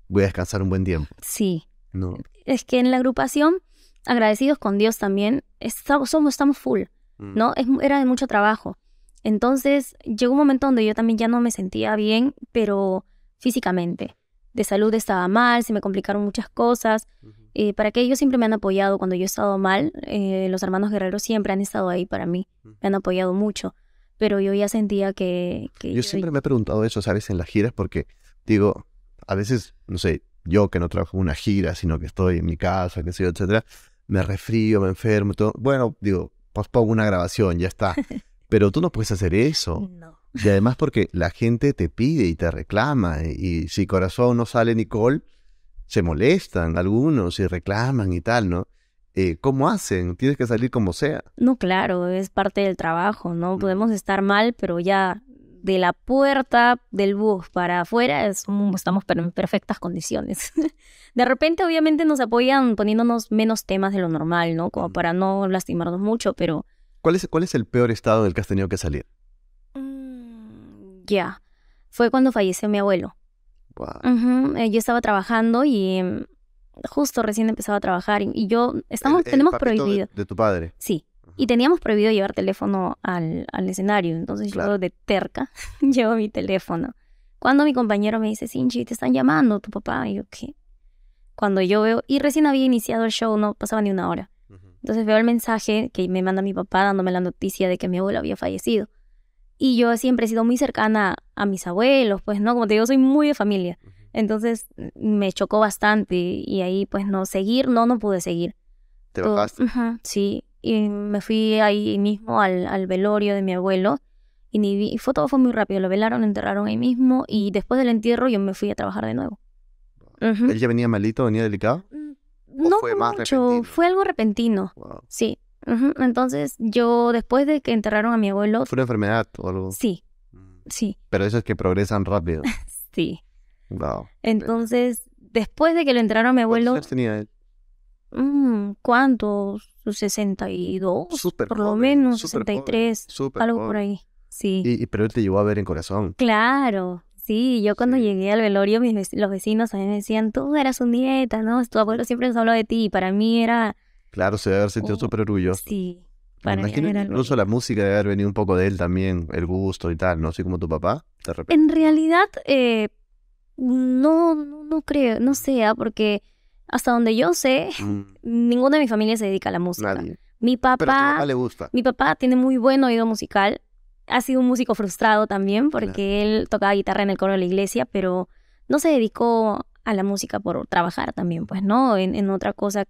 voy a descansar un buen tiempo. Sí. No. Es que en la agrupación, agradecidos con Dios también, estamos, somos, estamos full, mm. ¿no? era de mucho trabajo. Entonces llegó un momento donde yo también ya no me sentía bien, pero físicamente de salud estaba mal, se me complicaron muchas cosas. Eh, para que ellos siempre me han apoyado cuando yo he estado mal. Eh, los hermanos guerreros siempre han estado ahí para mí, me han apoyado mucho. Pero yo ya sentía que. yo, siempre me he preguntado eso, ¿sabes? En las giras, porque digo, a veces, no sé, yo que no trabajo en una gira, sino que estoy en mi casa, qué sé yo, etcétera, me resfrío, me enfermo, todo. Bueno, digo, pospongo una grabación, ya está. Pero tú no puedes hacer eso. no. Y además porque la gente te pide y te reclama. Y, si corazón no sale Nicole, se molestan algunos y reclaman y tal, ¿no? Eh, ¿Cómo hacen? Tienes que salir como sea. No, claro, es parte del trabajo, ¿no? Mm. Podemos estar mal, pero ya de la puerta del bus para afuera estamos en perfectas condiciones. de repente, obviamente, nos apoyan poniéndonos menos temas de lo normal, ¿no? Como mm. para no lastimarnos mucho, pero... ¿Cuál es, ¿Cuál es el peor estado del que has tenido que salir? ya. Fue cuando falleció mi abuelo. Eh, yo estaba trabajando y mm, justo recién empezaba a trabajar y, yo estamos tenemos prohibido de, tu padre. Sí. Y teníamos prohibido llevar teléfono al, al escenario. Entonces yo de terca llevo mi teléfono. Cuando mi compañero me dice, Sinchi, te están llamando tu papá. Y yo, ¿qué? Cuando yo veo, y recién había iniciado el show, no pasaba ni una hora. Entonces veo el mensaje que me manda mi papá dándome la noticia de que mi abuelo había fallecido. Y yo siempre he sido muy cercana a mis abuelos, pues, ¿no? Como te digo, soy muy de familia. Entonces mm, me chocó bastante y ahí, pues, no, seguir, no, no pude seguir. ¿Te bajaste? sí, y me fui ahí mismo al, velorio de mi abuelo y, ni, y fue, todo fue muy rápido. Lo velaron, enterraron ahí mismo y después del entierro yo me fui a trabajar de nuevo. ella ya venía malito, venía delicado? Mm, no fue mucho, fue algo repentino. Sí, entonces, yo después de que enterraron a mi abuelo. ¿Fue una enfermedad o algo? Sí. Mm. Sí. Pero eso es que progresan rápido. sí. Wow. Entonces, después de que lo enterraron a mi abuelo. ¿Cuántos tenía él? Mm, ¿Cuántos? 62. por lo menos, 63. algo por ahí. Sí. Y, pero él te llevó a ver en corazón. Claro. Sí, yo cuando llegué al velorio, los vecinos a mí me decían, tú eras un dieta, ¿no? Tu abuelo siempre nos habló de ti. Y para mí era Claro, se debe haber sentido oh, súper orgulloso. Sí, para Incluso la música debe haber venido un poco de él también, el gusto y tal, ¿no? Así como tu papá, En realidad, eh, no, no, creo, no sea, ah, porque hasta donde yo sé, mm. ninguna de mi familia se dedica a la música. Nadie. Mi papá, a papá le gusta. Mi papá tiene muy buen oído musical, ha sido un músico frustrado también porque él tocaba guitarra en el coro de la iglesia, pero no se dedicó a la música por trabajar también, pues, ¿no? en otra cosa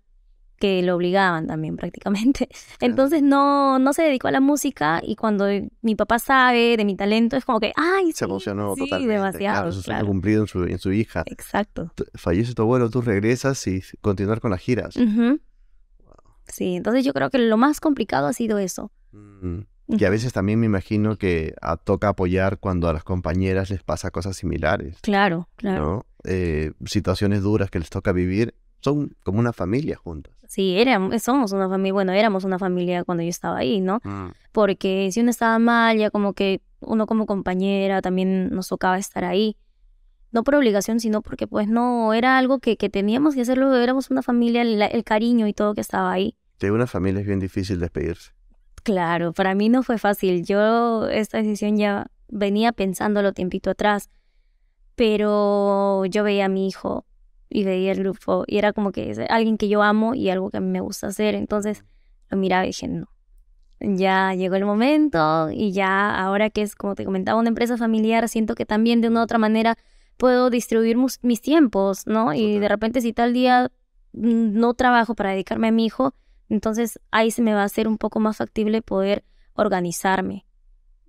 que lo obligaban también prácticamente. Entonces no, no se dedicó a la música y cuando mi papá sabe de mi talento es como que, ay, sí, se emocionó sí, demasiado. eso cumplido en su, hija. Exacto. Fallece tu abuelo, tú regresas y continuar con las giras. Sí, entonces yo creo que lo más complicado ha sido eso. Mm, que Y a veces también me imagino que ah, toca apoyar cuando a las compañeras les pasa cosas similares. Claro, claro. Eh, situaciones duras que les toca vivir son como una familia juntos. Sí, éramos, somos una familia, bueno, éramos una familia cuando yo estaba ahí, ¿no? Mm. Porque si uno estaba mal, ya como que uno como compañera también nos tocaba estar ahí. No por obligación, sino porque pues no, era algo que, teníamos que hacerlo, éramos una familia, el cariño y todo que estaba ahí. De una familia es bien difícil despedirse. Claro, para mí no fue fácil. Yo esta decisión ya venía pensándolo tiempito atrás, pero yo veía a mi hijo y veía el grupo y era como que alguien que yo amo y algo que a mí me gusta hacer. Entonces lo miraba y dije, no, ya llegó el momento y ya ahora que es, como te comentaba, una empresa familiar, siento que también de una u otra manera puedo distribuir mis tiempos, ¿no? Y de repente si tal día mm, no trabajo para dedicarme a mi hijo, entonces ahí se me va a hacer un poco más factible poder organizarme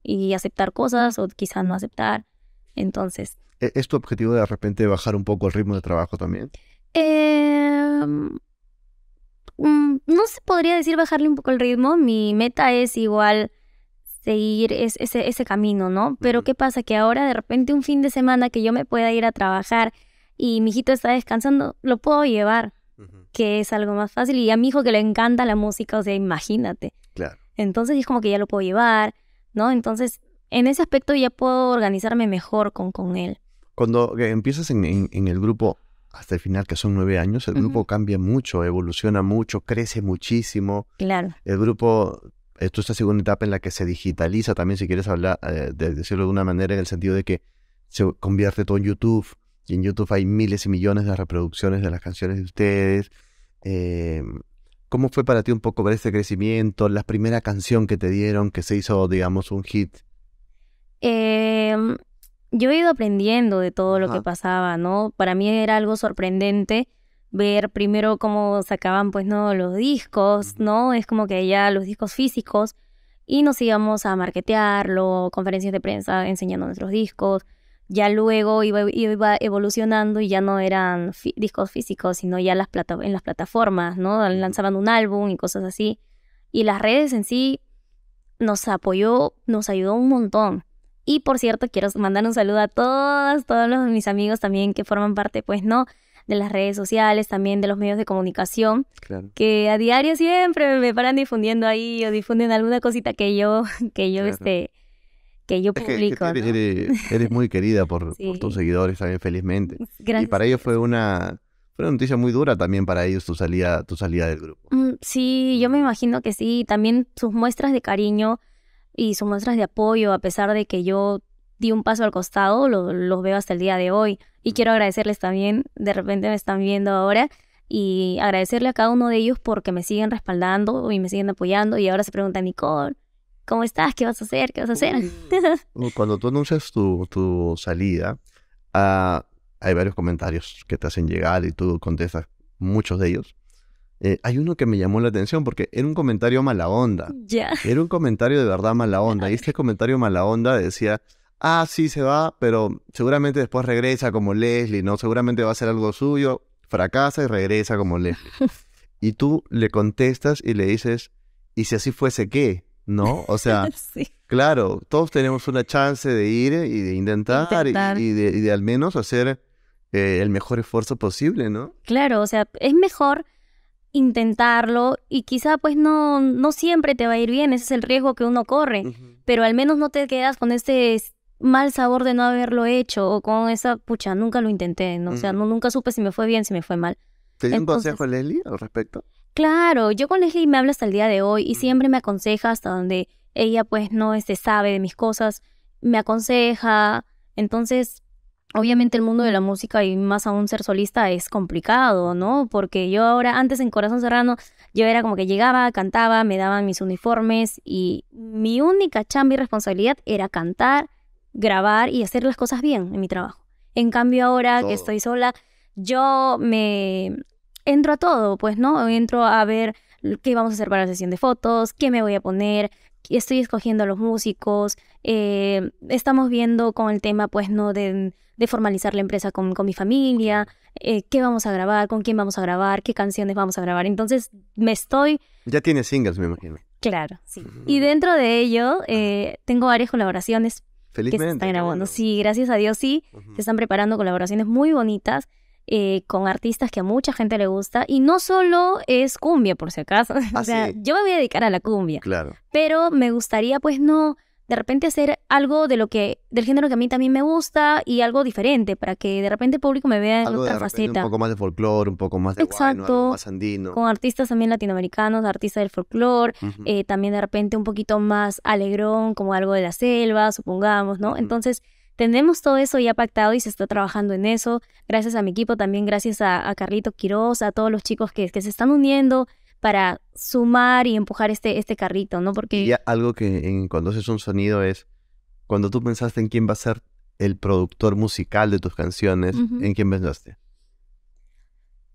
y aceptar cosas o quizás no aceptar. Entonces, ¿E-, ¿Es tu objetivo de repente bajar un poco el ritmo de trabajo también? Em, mm, no se podría decir bajarle un poco el ritmo. Mi meta es igual seguir ese, camino, ¿no? Pero ¿qué pasa? Que ahora de repente un fin de semana que yo me pueda ir a trabajar y mi hijito está descansando, lo puedo llevar, que es algo más fácil. Y a mi hijo que le encanta la música, o sea, imagínate. Claro. Entonces es como que ya lo puedo llevar, ¿no? Entonces, en ese aspecto ya puedo organizarme mejor con, con él. Cuando eh, empiezas en, el grupo hasta el final, que son nueve años, el grupo cambia mucho, evoluciona mucho, crece muchísimo. Claro. El grupo, esto es la segunda etapa en la que se digitaliza también, si quieres hablar, eh, de decirlo de una manera, en el sentido de que se convierte todo en YouTube. Y en YouTube hay miles y millones de reproducciones de las canciones de ustedes. Em, ¿Cómo fue para ti un poco ver este crecimiento? La primera canción que te dieron que se hizo, digamos, un hit. Eh, yo he ido aprendiendo de todo lo que pasaba, ¿no? Para mí era algo sorprendente ver primero cómo sacaban, pues, ¿no? Los discos, ¿no? Es como que ya los discos físicos y nos íbamos a marketearlo, conferencias de prensa enseñando nuestros discos. Ya luego iba, iba evolucionando y ya no eran discos físicos, sino ya las en las plataformas, ¿no? Lanzaban un álbum y cosas así. Y las redes en sí nos apoyó, nos ayudó un montón, y por cierto, quiero mandar un saludo a todos todos los, mis amigos también que forman parte, pues no, de las redes sociales, también de los medios de comunicación, claro. que a diario siempre me paran difundiendo ahí o difunden alguna cosita que yo, que yo, este, que yo publico. eres, muy querida por, tus seguidores también, felizmente. Y para ellos fue una, fue una noticia muy dura también para ellos tu salida, tu salida del grupo. Mm, sí, yo me mm. imagino que sí. También sus muestras de cariño y sus muestras de apoyo, a pesar de que yo di un paso al costado, los veo hasta el día de hoy. Y quiero agradecerles también, de repente me están viendo ahora, y agradecerle a cada uno de ellos porque me siguen respaldando y me siguen apoyando. Y ahora se pregunta Nicole, ¿cómo estás? ¿Qué vas a hacer? ¿Qué vas a hacer? Cuando tú anuncias tu, salida, ah, hay varios comentarios que te hacen llegar y tú contestas muchos de ellos. Eh, hay uno que me llamó la atención porque era un comentario mala onda. Ya. Era un comentario de verdad mala onda. Y este comentario mala onda decía, ah, sí se va, pero seguramente después regresa como Leslie, ¿no? Seguramente va a ser algo suyo, fracasa y regresa como Leslie. y tú le contestas y le dices, ¿y si así fuese qué? ¿No? O sea, claro, todos tenemos una chance de ir y de intentar, Y, de, al menos hacer eh, el mejor esfuerzo posible, ¿no? Claro, o sea, es mejor intentarlo y quizá pues no, no siempre te va a ir bien, ese es el riesgo que uno corre, pero al menos no te quedas con ese mal sabor de no haberlo hecho o con esa pucha, nunca lo intenté, o sea, no, nunca supe si me fue bien, si me fue mal. ¿Te dio un consejo Leslie al respecto? Claro, yo con Leslie me hablo hasta el día de hoy y siempre me aconseja hasta donde ella pues no se este, sabe de mis cosas, me aconseja, entonces, obviamente el mundo de la música y más aún ser solista es complicado, ¿no? Porque yo ahora, antes en Corazón Serrano, yo era como que llegaba, cantaba, me daban mis uniformes y mi única chamba y responsabilidad era cantar, grabar y hacer las cosas bien en mi trabajo. En cambio ahora que estoy sola, yo me entro a todo, pues, ¿no? Entro a ver qué vamos a hacer para la sesión de fotos, qué me voy a poner, estoy escogiendo a los músicos, eh, estamos viendo con el tema, pues, ¿no? De de formalizar la empresa con, mi familia, eh, qué vamos a grabar, con quién vamos a grabar, qué canciones vamos a grabar. Entonces me estoy... Ya tiene singles, me imagino. Claro, sí. Y dentro de ello, eh, tengo varias colaboraciones que se están grabando. Sí, gracias a Dios, sí. Se están preparando colaboraciones muy bonitas. Eh, con artistas que a mucha gente le gusta y no solo es cumbia por si acaso, o ah, sea, yo me voy a dedicar a la cumbia, claro. pero me gustaría pues no, de repente hacer algo de lo que del género que a mí también me gusta y algo diferente para que de repente el público me vea en otra faceta. Un poco más de folclore, un poco más de Exacto, más andino. Con artistas también latinoamericanos, artistas del folclore, eh, también de repente un poquito más alegrón, como algo de la selva, supongamos, ¿no? Entonces, tenemos todo eso ya pactado y se está trabajando en eso. Gracias a mi equipo, también gracias a, Carlito Quiroz, a todos los chicos que, que se están uniendo para sumar y empujar este, este carrito, ¿no? Porque... Y algo que cuando haces un sonido es, cuando tú pensaste en quién va a ser el productor musical de tus canciones, ¿en quién pensaste?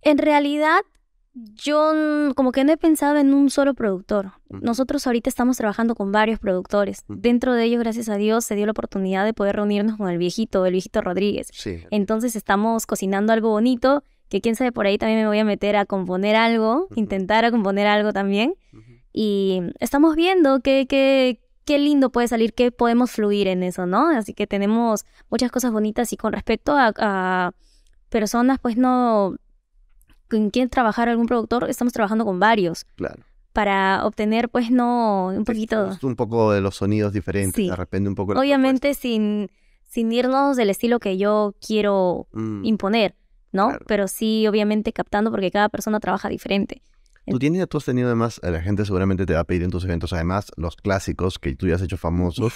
En realidad, yo como que no he pensado en un solo productor. Mm. Nosotros ahorita estamos trabajando con varios productores. Mm. Dentro de ellos, gracias a Dios, se dio la oportunidad de poder reunirnos con el viejito, el viejito Rodríguez. Entonces estamos cocinando algo bonito que quién sabe por ahí también me voy a meter a componer algo, intentar a componer algo también. Y estamos viendo qué, qué, qué lindo puede salir, qué podemos fluir en eso, ¿no? Así que tenemos muchas cosas bonitas y con respecto a, personas, pues no, con quién trabajar algún productor, estamos trabajando con varios. Claro. Para obtener, pues, no, un poquito. Un poco de los sonidos diferentes, de repente un poco. Obviamente, sin, sin irnos del estilo que yo quiero mm. imponer. ¿no? Pero sí, obviamente, captando porque cada persona trabaja diferente. Tú tienes, tú has tenido además, eh, la gente seguramente te va a pedir en tus eventos, además, los clásicos que tú ya has hecho famosos,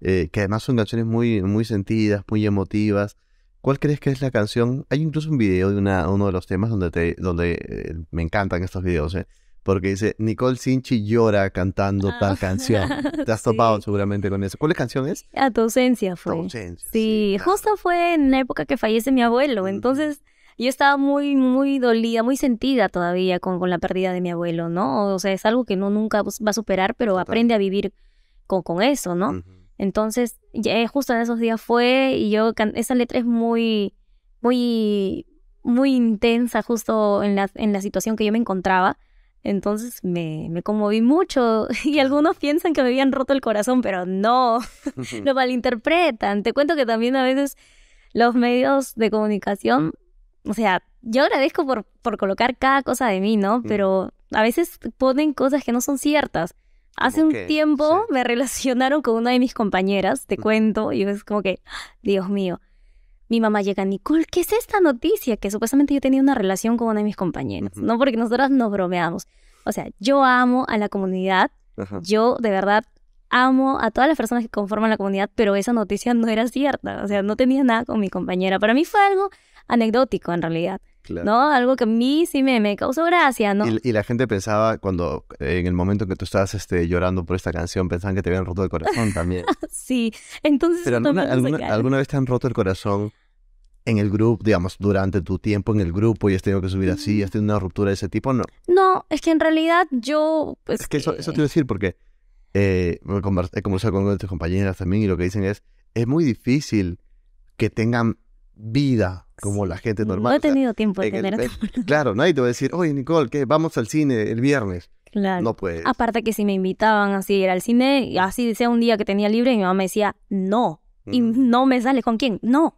eh, que además son canciones muy, muy sentidas, muy emotivas. ¿Cuál crees que es la canción? Hay incluso un video de una, uno de los temas donde, te, donde eh, me encantan estos videos, ¿eh? porque dice Nicole Sinchi llora cantando ah. tal canción. Te has topado seguramente con eso. ¿Cuál canción es? A tu ausencia fue. Tu ausencia. Sí, justo fue en la época que fallece mi abuelo, entonces yo estaba muy, muy dolida, muy sentida todavía con, la pérdida de mi abuelo, ¿no? O sea, es algo que no nunca va a superar, pero aprende a vivir con, eso, ¿no? Entonces, justo en esos días fue y yo, esa letra es muy, muy, muy intensa justo en la, en la situación que yo me encontraba. Entonces me, me conmoví mucho y algunos piensan que me habían roto el corazón, pero no, lo malinterpretan. Te cuento que también a veces los medios de comunicación o sea, yo agradezco por, por colocar cada cosa de mí, ¿no? Mm. Pero a veces ponen cosas que no son ciertas. Hace un tiempo me relacionaron con una de mis compañeras, te mm. cuento, y es como que, ah, Dios mío, mi mamá llega, Nicole, ¿qué es esta noticia? Que supuestamente yo tenía una relación con una de mis compañeras, ¿no? Porque nosotras nos bromeamos. O sea, yo amo a la comunidad, yo de verdad amo a todas las personas que conforman la comunidad, pero esa noticia no era cierta, o sea, no tenía nada con mi compañera. Para mí fue algo anecdótico en realidad. ¿No? Algo que a mí sí me, causó gracia, ¿no? Y, la gente pensaba cuando, eh, en el momento en que tú estabas este, llorando por esta canción, pensaban que te habían roto el corazón también. sí, entonces... alguna, vez te han roto el corazón en el grupo, digamos, durante tu tiempo en el grupo y has tenido que subir así, mm. has tenido una ruptura de ese tipo, ¿no? No, es que en realidad yo... Pues, es que, eso, quiero te eh, a decir porque eh, he conversado con tus compañeras también y lo que dicen es, es muy difícil que tengan vida como la gente normal. No he tenido tiempo de tener Claro, nadie te va a decir, oye Nicole, ¿qué? Vamos al cine el viernes. Claro. No puedes. Aparte que si me invitaban así ir al cine, así sea un día que tenía libre, y mi mamá me decía, no. Y no me sales con quién, no.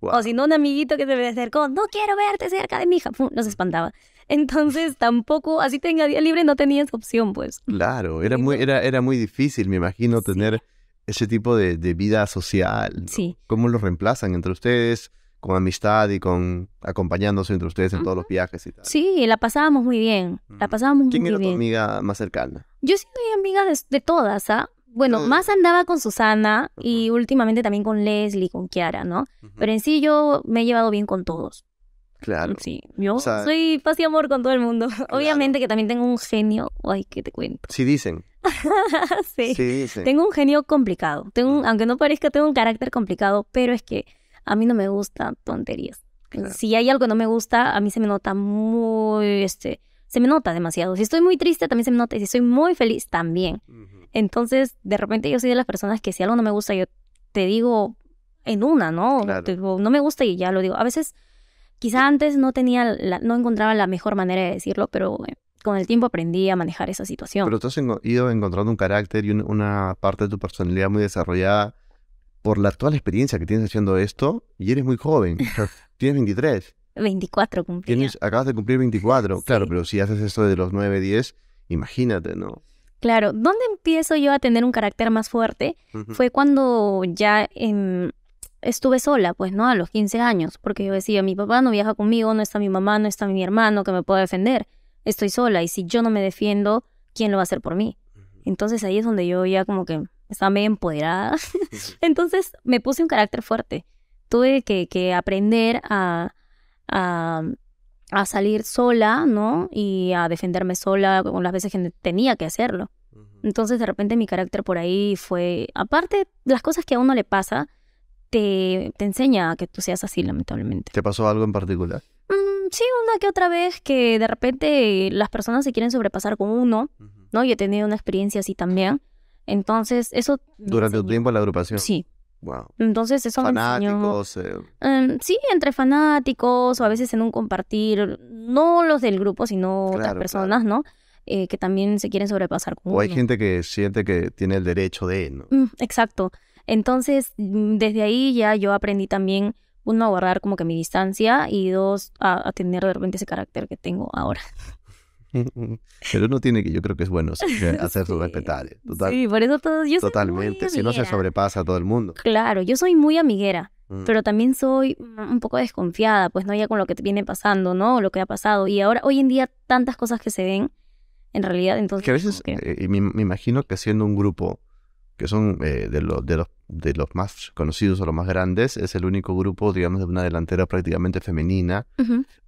O si no, un amiguito que se me acercó, no quiero verte cerca de mi hija. nos espantaba. Entonces tampoco, así tenga día libre, no tenías opción, pues. Claro, era muy, era, era muy difícil, me imagino, tener ese tipo de, vida social. Sí. ¿Cómo lo reemplazan entre ustedes? con amistad y con acompañándose entre ustedes en todos los viajes y tal. Sí, la pasábamos muy bien. La pasábamos muy bien. ¿Quién era tu amiga más cercana? Yo sí soy amiga de, todas, ¿ah? Bueno, ah. más andaba con Susana y últimamente también con Leslie, con Kiara, ¿no? Pero en sí yo me he llevado bien con todos. Claro. Sí, yo soy paz y amor con todo el mundo. Obviamente que también tengo un genio, ay, ¿qué te cuento. Sí dicen. sí. Tengo un genio complicado. Tengo aunque no parezca, tengo un carácter complicado, pero es que a mí no me gustan tonterías. Si hay algo que no me gusta, a mí se me nota muy, este, se me nota demasiado. Si estoy muy triste, también se me nota. Y si estoy muy feliz, también. Entonces, de repente yo soy de las personas que si algo no me gusta, yo te digo en una, ¿no? Te digo, no me gusta y ya lo digo. A veces, quizá antes no tenía, no encontraba la mejor manera de decirlo, pero eh, con el tiempo aprendí a manejar esa situación. Pero tú has ido encontrando un carácter y una parte de tu personalidad muy desarrollada por la actual experiencia que tienes haciendo esto y eres muy joven. tienes 23. 24 cumplí. Acabas de cumplir 24, claro, pero si haces esto de los 9, 10, imagínate, ¿no? Claro, ¿dónde empiezo yo a tener un carácter más fuerte? Fue cuando ya em, estuve sola, pues, ¿no? A los 15 años, porque yo decía, mi papá no viaja conmigo, no está mi mamá, no está mi hermano que me pueda defender, estoy sola y si yo no me defiendo, ¿quién lo va a hacer por mí? Entonces ahí es donde yo ya como que estaba medio empoderada. Entonces me puse un carácter fuerte. Tuve que, que aprender a, a, salir sola, ¿no? Y a defenderme sola con las veces que tenía que hacerlo. Entonces de repente mi carácter por ahí fue, aparte las cosas que a uno le pasa, te, te enseña a que tú seas así, lamentablemente. ¿Te pasó algo en particular? Mm, sí, una que otra vez que de repente las personas se quieren sobrepasar con uno, ¿no? Yo he tenido una experiencia así también. Entonces, eso... Durante tu tiempo en la agrupación. Sí. Wow. Entonces eso fanáticos, eh. me em, sí, entre fanáticos o a veces en un compartir, no los del grupo, sino otras personas, ¿no? Eh, que también se quieren sobrepasar. o hay gente que siente que tiene el derecho de, ¿no? Mm, exacto. Entonces, mm, desde ahí ya yo aprendí también, uno, a guardar como que mi distancia y dos, a tener de repente ese carácter que tengo ahora. Pero uno tiene que, yo creo que es bueno hacer su respetar. Eh, sí, por eso todos Totalmente, si no se sobrepasa a todo el mundo. Claro, yo soy muy amiguera, mm. pero también soy un poco desconfiada, pues no ya con lo que te viene pasando, ¿no? Lo que ha pasado. Y ahora, hoy en día, tantas cosas que se ven, en realidad, entonces... Que a veces, eh, me, imagino que siendo un grupo que son eh, de, de, los, de los más conocidos o los más grandes, es el único grupo, digamos, de una delantera prácticamente femenina,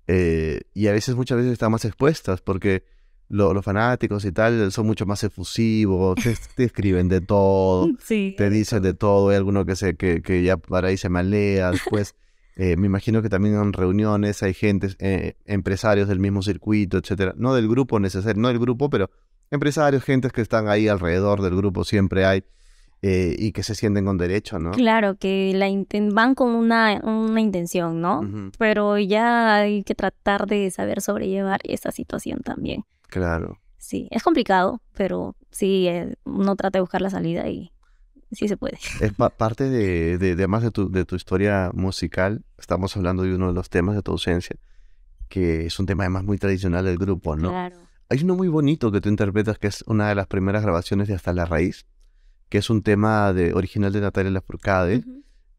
eh, y a veces, muchas veces están más expuestas porque los fanáticos y tal son mucho más efusivos, te, escriben de todo, te dicen de todo, hay alguno que, se, que, ya para ahí se malea después. Eh, me imagino que también en reuniones hay gente, eh, empresarios del mismo circuito, etcétera. No del grupo necesario, no del grupo, pero empresarios, gentes que están ahí alrededor del grupo, siempre hay. Eh, y que se sienten con derecho, ¿no? Claro, que la van con una, una intención, ¿no? Pero ya hay que tratar de saber sobrellevar esa situación también. Claro. Sí, es complicado, pero sí, eh, uno trata de buscar la salida y sí se puede. Es parte de, de, tu, de tu historia musical, estamos hablando de uno de los temas de tu ausencia, que es un tema además muy tradicional del grupo, ¿no? Claro. Hay uno muy bonito que tú interpretas que es una de las primeras grabaciones de Hasta la Raíz que es un tema de, original de Natalia Lafourcade.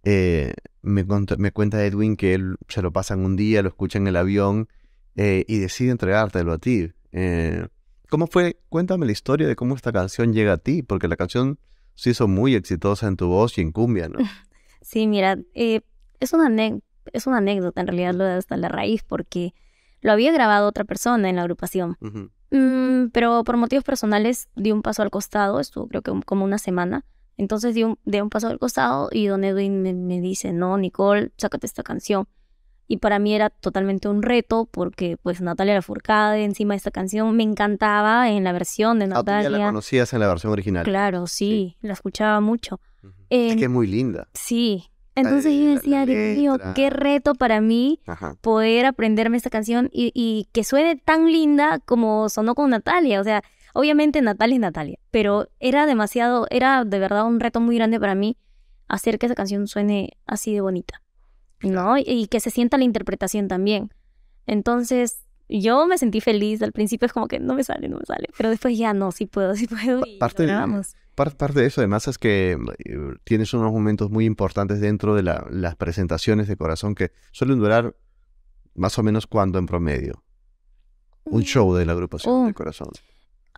Eh, me, cuenta Edwin que él se lo pasan un día, lo escuchan en el avión eh, y decide entregártelo a ti. Eh, ¿Cómo fue? Cuéntame la historia de cómo esta canción llega a ti, porque la canción se hizo muy exitosa en tu voz y en cumbia, ¿no? Sí, mira, es, una es una anécdota en realidad lo de hasta la raíz, porque lo había grabado otra persona en la agrupación. Mm, pero por motivos personales di un paso al costado, estuvo creo que como una semana. Entonces di un, di un paso al costado y Don Edwin me, dice, no, Nicole, sácate esta canción. Y para mí era totalmente un reto porque pues Natalia furcada encima de esta canción me encantaba en la versión de Natalia. Ah, ya la conocías en la versión original. Claro, sí, la escuchaba mucho. es que es muy linda. Sí, entonces yo decía, Dios mío, qué reto para mí poder aprenderme esta canción y, y, que suene tan linda como sonó con Natalia. O sea, obviamente Natalia es Natalia, pero era demasiado, era de verdad un reto muy grande para mí hacer que esa canción suene así de bonita, ¿no? Y, que se sienta la interpretación también. Entonces, yo me sentí feliz. Al principio es como que no me sale, no me sale. Pero después ya no, sí puedo, sí puedo. Y parte, lo Parte de eso además es que eh, tienes unos momentos muy importantes dentro de las presentaciones de corazón que suelen durar más o menos cuando en promedio. Un mm. show de la agrupación de corazón.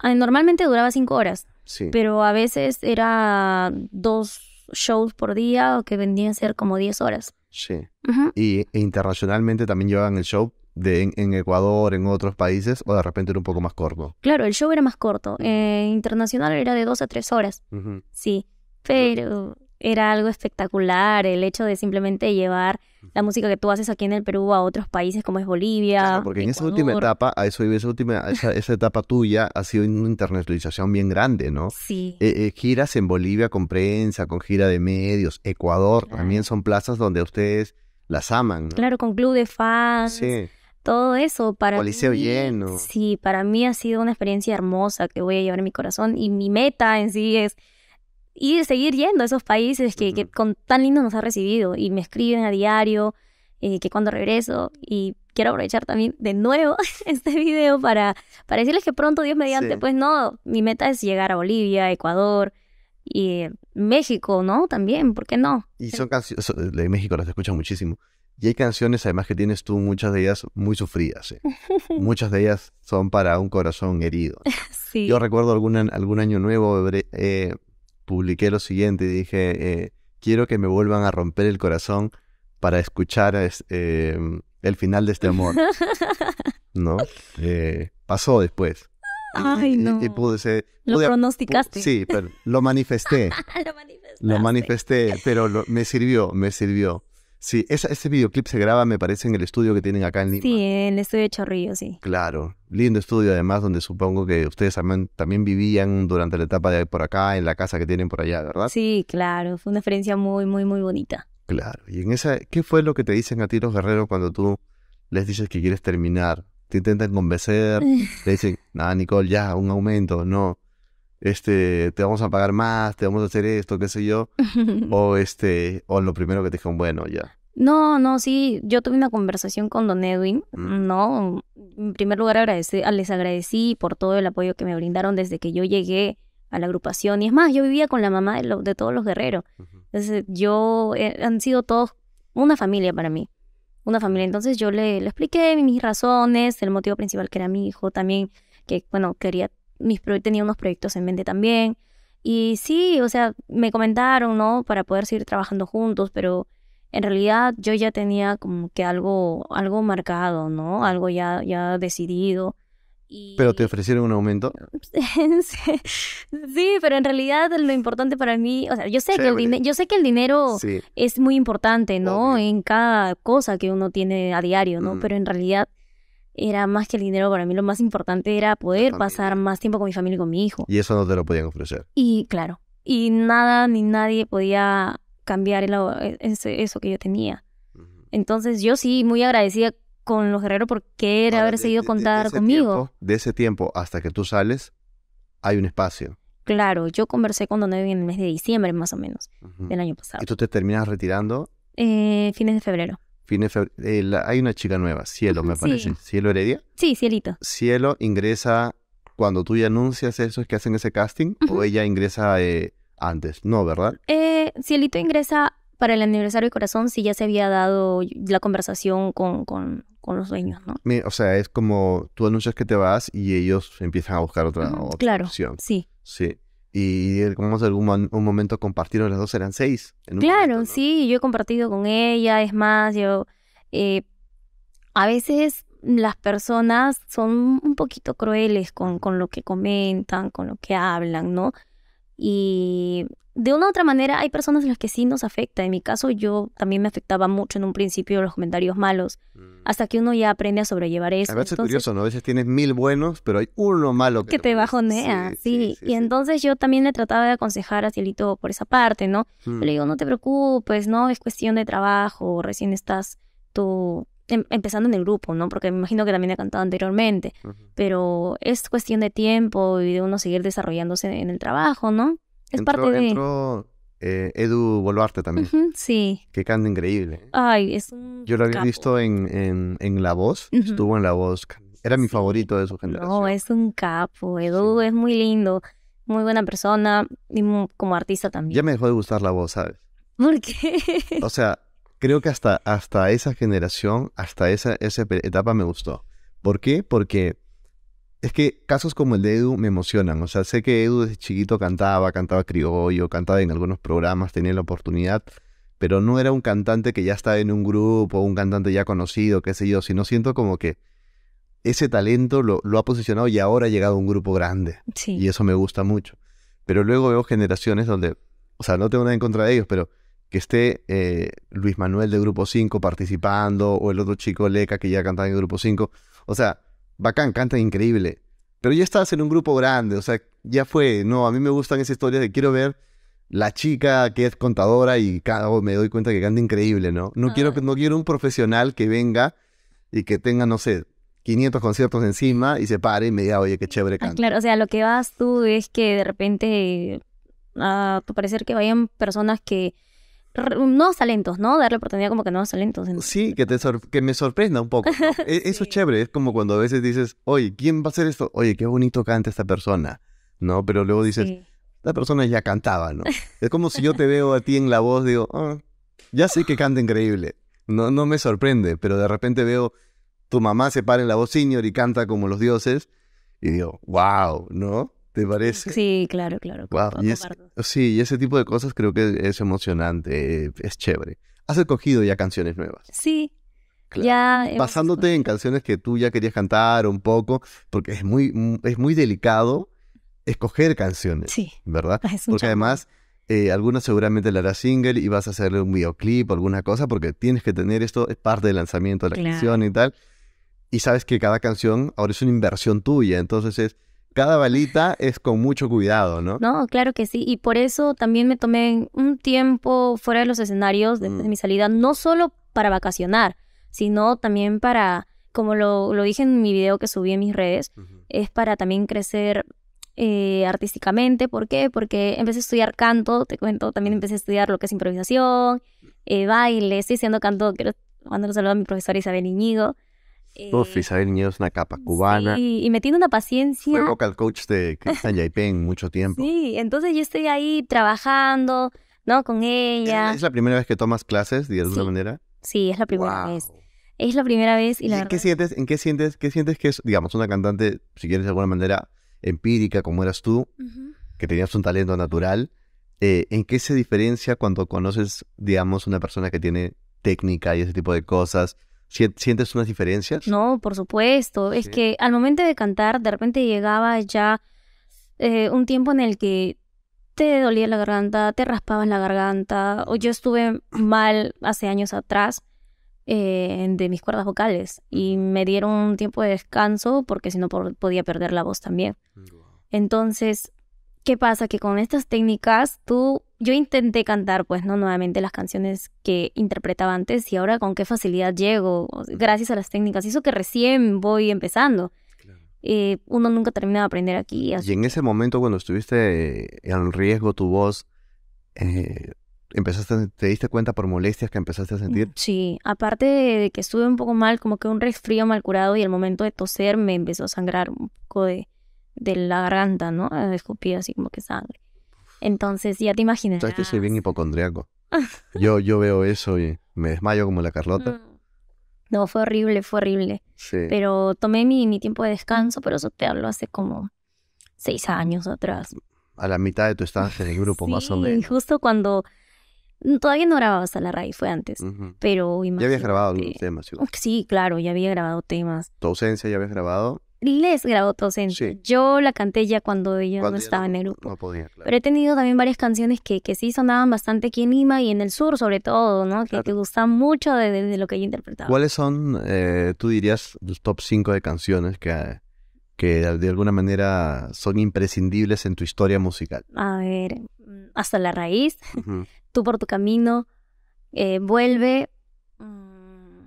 Normalmente duraba cinco horas, sí. pero a veces era dos shows por día o que vendían a ser como diez horas. Sí. Y e internacionalmente también llevaban el show de, en, Ecuador, en otros países, o de repente era un poco más corto? Claro, el show era más corto. Eh, internacional era de dos a tres horas. Sí, pero era algo espectacular el hecho de simplemente llevar la música que tú haces aquí en el Perú a otros países como es Bolivia. Claro, porque en esa última etapa, a eso, esa, última, esa, etapa tuya ha sido una internacionalización bien grande, ¿no? Sí. Eh, eh, giras en Bolivia con prensa, con gira de medios, Ecuador, también son plazas donde ustedes las aman. Claro, con club de fans. Sí todo eso para... Coliseo lleno. Sí, para mí ha sido una experiencia hermosa que voy a llevar en mi corazón y mi meta en sí es ir, seguir yendo a esos países que, con, tan lindo nos ha recibido y me escriben a diario eh, que cuando regreso y quiero aprovechar también de nuevo este video para, para decirles que pronto, Dios mediante, pues no, mi meta es llegar a Bolivia, Ecuador, y México, ¿no? También, ¿por qué no? Y son canciones, de México las escuchan muchísimo. Y hay canciones, además que tienes tú, muchas de ellas muy sufridas. ¿eh? muchas de ellas son para un corazón herido. Yo recuerdo algún, algún año nuevo, eh, publiqué lo siguiente y dije, eh, quiero que me vuelvan a romper el corazón para escuchar el final de este amor. ¿No? pasó después. Ay, no. lo pronosticaste. sí, pero lo manifesté. lo manifesté. Lo manifesté, pero me sirvió, me sirvió. Sí, ese videoclip se graba, me parece, en el estudio que tienen acá en Lima. Sí, en el estudio de Chorrillo, sí. Claro, lindo estudio además, donde supongo que ustedes también, vivían durante la etapa de por acá, en la casa que tienen por allá, ¿verdad? Sí, claro, fue una experiencia muy, muy, muy bonita. Claro, y en esa, ¿qué fue lo que te dicen a ti los guerreros cuando tú les dices que quieres terminar? Te intentan convencer, ¿Le dicen, nada, Nicole, ya, un aumento, no este, te vamos a pagar más, te vamos a hacer esto, qué sé yo, o este, o lo primero que te dijeron, bueno, ya. No, no, sí, yo tuve una conversación con Don Edwin, mm. ¿no? En primer lugar ah, les agradecí por todo el apoyo que me brindaron desde que yo llegué a la agrupación. Y es más, yo vivía con la mamá de, de todos los guerreros. Entonces, yo, eh, han sido todos una familia para mí, una familia. Mm. Entonces, yo le, le expliqué mis razones, el motivo principal que era mi hijo también, que, bueno, quería mis tenía unos proyectos en mente también. Y sí, o sea, me comentaron, ¿no? Para poder seguir trabajando juntos, pero en realidad yo ya tenía como que algo, algo marcado, ¿no? Algo ya, ya decidido. ¿Pero te ofrecieron un aumento? sí, pero en realidad lo importante para mí, o sea, yo sé, que el, yo sé que el dinero es muy importante, ¿no? En cada cosa que uno tiene a diario, ¿no? Mm. Pero en realidad era más que el dinero, para mí lo más importante era poder pasar más tiempo con mi familia y con mi hijo. Y eso no te lo podían ofrecer. Y claro, y nada ni nadie podía cambiar el, e-, eso que yo tenía. Entonces yo sí, muy agradecida con los guerreros por querer haber seguido contar conmigo. de ese tiempo hasta que tú sales, hay un espacio. Claro, yo conversé con Don en el mes de diciembre, más o menos, del año pasado. ¿Y tú te terminas retirando? Eh, fines de febrero. Eh, hay una chica nueva, Cielo, me parece. ¿Cielo Heredia? Sí, Cielito. Cielo ingresa cuando tú ya anuncias eso, es que hacen ese casting, o ella ingresa eh, antes, ¿no, verdad? Eh, Cielito ingresa para el aniversario de corazón si ya se había dado la conversación con, con, con los dueños, ¿no? O sea, es como tú anuncias que te vas y ellos empiezan a buscar otra, claro, opción. Sí. Sí y como algún un momento compartieron las dos, eran seis. claro, sí, yo he compartido con ella, es más, yo eh, a veces las personas son un poquito crueles con, con, lo que comentan, con lo que hablan, ¿no? Y de una u otra manera hay personas en las que sí nos afecta. En mi caso yo también me afectaba mucho en un principio los comentarios malos, mm. hasta que uno ya aprende a sobrellevar eso. A veces es curioso, ¿no? A veces tienes mil buenos, pero hay uno malo que, te bajonea, sí, y entonces yo también le trataba de aconsejar a Cielito por esa parte, ¿no? Mm. Le digo, no te preocupes, ¿no? Es cuestión de trabajo, recién estás tú Em, empezando en el grupo, ¿no? Porque me imagino que también ha cantado anteriormente, pero es cuestión de tiempo y de uno seguir desarrollándose en el trabajo, ¿no? Es parte de... Entró, eh, Edu Boluarte también. sí. Que canta increíble. Ay, es un Yo lo había visto en, en, La Voz, estuvo en La Voz, era mi favorito de su generación. No, es un capo, Edu es muy lindo, muy buena persona y como artista también. Ya me dejó de gustar La Voz, ¿sabes? ¿Por qué? O sea, creo que hasta, hasta esa generación, hasta esa, esa etapa me gustó. ¿Por qué? Porque es que casos como el de Edu me emocionan. O sea, sé que Edu desde chiquito cantaba, cantaba criollo, cantaba en algunos programas, tenía la oportunidad, pero no era un cantante que ya estaba en un grupo, un cantante ya conocido, qué sé yo, sino siento como que ese talento lo, ha posicionado y ahora ha llegado a un grupo grande. Sí. Y eso me gusta mucho. Pero luego veo generaciones donde, o sea, no tengo nada en contra de ellos, pero que esté eh, Luis Manuel de Grupo 5 participando o el otro chico Leca que ya cantaba en Grupo 5. O sea, bacán, canta increíble. Pero ya estás en un grupo grande, o sea, ya fue. No, a mí me gustan esas historias de quiero ver la chica que es contadora y me doy cuenta que canta increíble, ¿no? No, quiero, no quiero un profesional que venga y que tenga, no sé, 500 conciertos encima y se pare y me diga, oye, qué chévere ah, canta. claro, o sea, lo que vas tú es que de repente, a tu parecer, que vayan personas que no talentos, ¿no? Darle oportunidad como que no talentos. Sí, que, te que me sorprenda un poco. E, eso chévere, es como cuando a veces dices, oye, ¿quién va a hacer esto? Oye, qué bonito canta esta persona, ¿no? Pero luego dices, la persona ya cantaba, ¿no? es como si yo te veo a ti en la voz, digo, ah, ya sé que canta increíble. No, no me sorprende, pero de repente veo tu mamá se para en la voz senior y canta como los dioses y digo, wow, ¿no? ¿Te parece? Sí, claro, claro. sí, y ese tipo de cosas creo que es emocionante, es chévere. Has escogido ya canciones nuevas. Sí. Claro. Ya Basándote en canciones que tú ya querías cantar un poco, porque es muy, mm, es muy delicado escoger canciones. Sí. ¿Verdad? porque además, eh, seguramente la harás single y vas a hacerle un videoclip o alguna cosa, porque tienes que tener esto, es parte del lanzamiento de la canción y tal. Y sabes que cada canción ahora es una inversión tuya, entonces es cada balita es con mucho cuidado, ¿no? No, claro que sí. Y por eso también me tomé un tiempo fuera de los escenarios de mm. mi salida, no solo para vacacionar, sino también para, como lo, dije en mi video que subí en mis redes, es para también crecer eh, artísticamente. ¿Por qué? Porque empecé a estudiar canto, te cuento, también mm. empecé a estudiar lo que es improvisación, eh, baile, estoy haciendo canto, quiero mandar un a mi profesora Isabel Iñigo. Uf, Isabel Niño es una capa cubana. Sí, y me tiene una paciencia. Fue vocal coach de Cristian Yaipen mucho tiempo. Sí, entonces yo estoy ahí trabajando, ¿no? Con ella. ¿Es la primera vez que tomas clases, de alguna manera? Sí, es la primera vez. Es la primera vez y la ¿qué sientes, ¿En qué sientes, qué sientes que es, digamos, una cantante, si quieres de alguna manera, empírica como eras tú, que tenías un talento natural? Eh, ¿En qué se diferencia cuando conoces, digamos, una persona que tiene técnica y ese tipo de cosas? ¿Sientes unas diferencias? No, por supuesto. Es que al momento de cantar, de repente llegaba ya eh, un tiempo en el que te dolía la garganta, te raspabas la garganta, o yo estuve mal hace años atrás eh, de mis cuerdas vocales y me dieron un tiempo de descanso porque si no podía perder la voz también. Entonces, ¿qué pasa? Que con estas técnicas tú yo intenté cantar, pues, ¿no? Nuevamente las canciones que interpretaba antes y ahora con qué facilidad llego, gracias a las técnicas. eso que recién voy empezando. Eh, uno nunca termina de aprender aquí. Y en ese momento, cuando estuviste eh, en riesgo tu voz, eh, empezaste, ¿te diste cuenta por molestias que empezaste a sentir? Sí, aparte de que estuve un poco mal, como que un resfrío mal curado y el momento de toser me empezó a sangrar un poco de, la garganta, ¿no? Escupí así como que sangre. Entonces, ya te imaginas. Sabes que soy bien hipocondriaco. yo, yo veo eso y me desmayo como la Carlota. Mm. No, fue horrible, fue horrible. Pero tomé mi, mi tiempo de descanso, pero eso te hablo hace como seis años atrás. A la mitad de tu estancia en el grupo, más o menos. justo cuando... Mm, todavía no grababas a la raíz, fue antes. Pero Ya habías grabado algunos temas, Sí, claro, ya había grabado temas. Tu ausencia ya habías grabado les grabó todos en. Sí. Yo la canté ya cuando ella no estaba en el grupo. Pero he tenido también varias canciones que, sí sonaban bastante aquí en Lima y en el sur, sobre todo, ¿no? Que, te gustan mucho de, lo que ella interpretaba. ¿Cuáles son, eh, tú dirías, los top 5 de canciones que, que de alguna manera son imprescindibles en tu historia musical? A ver, mm, Hasta la Raíz, Tú por tu camino, eh, Vuelve, mm,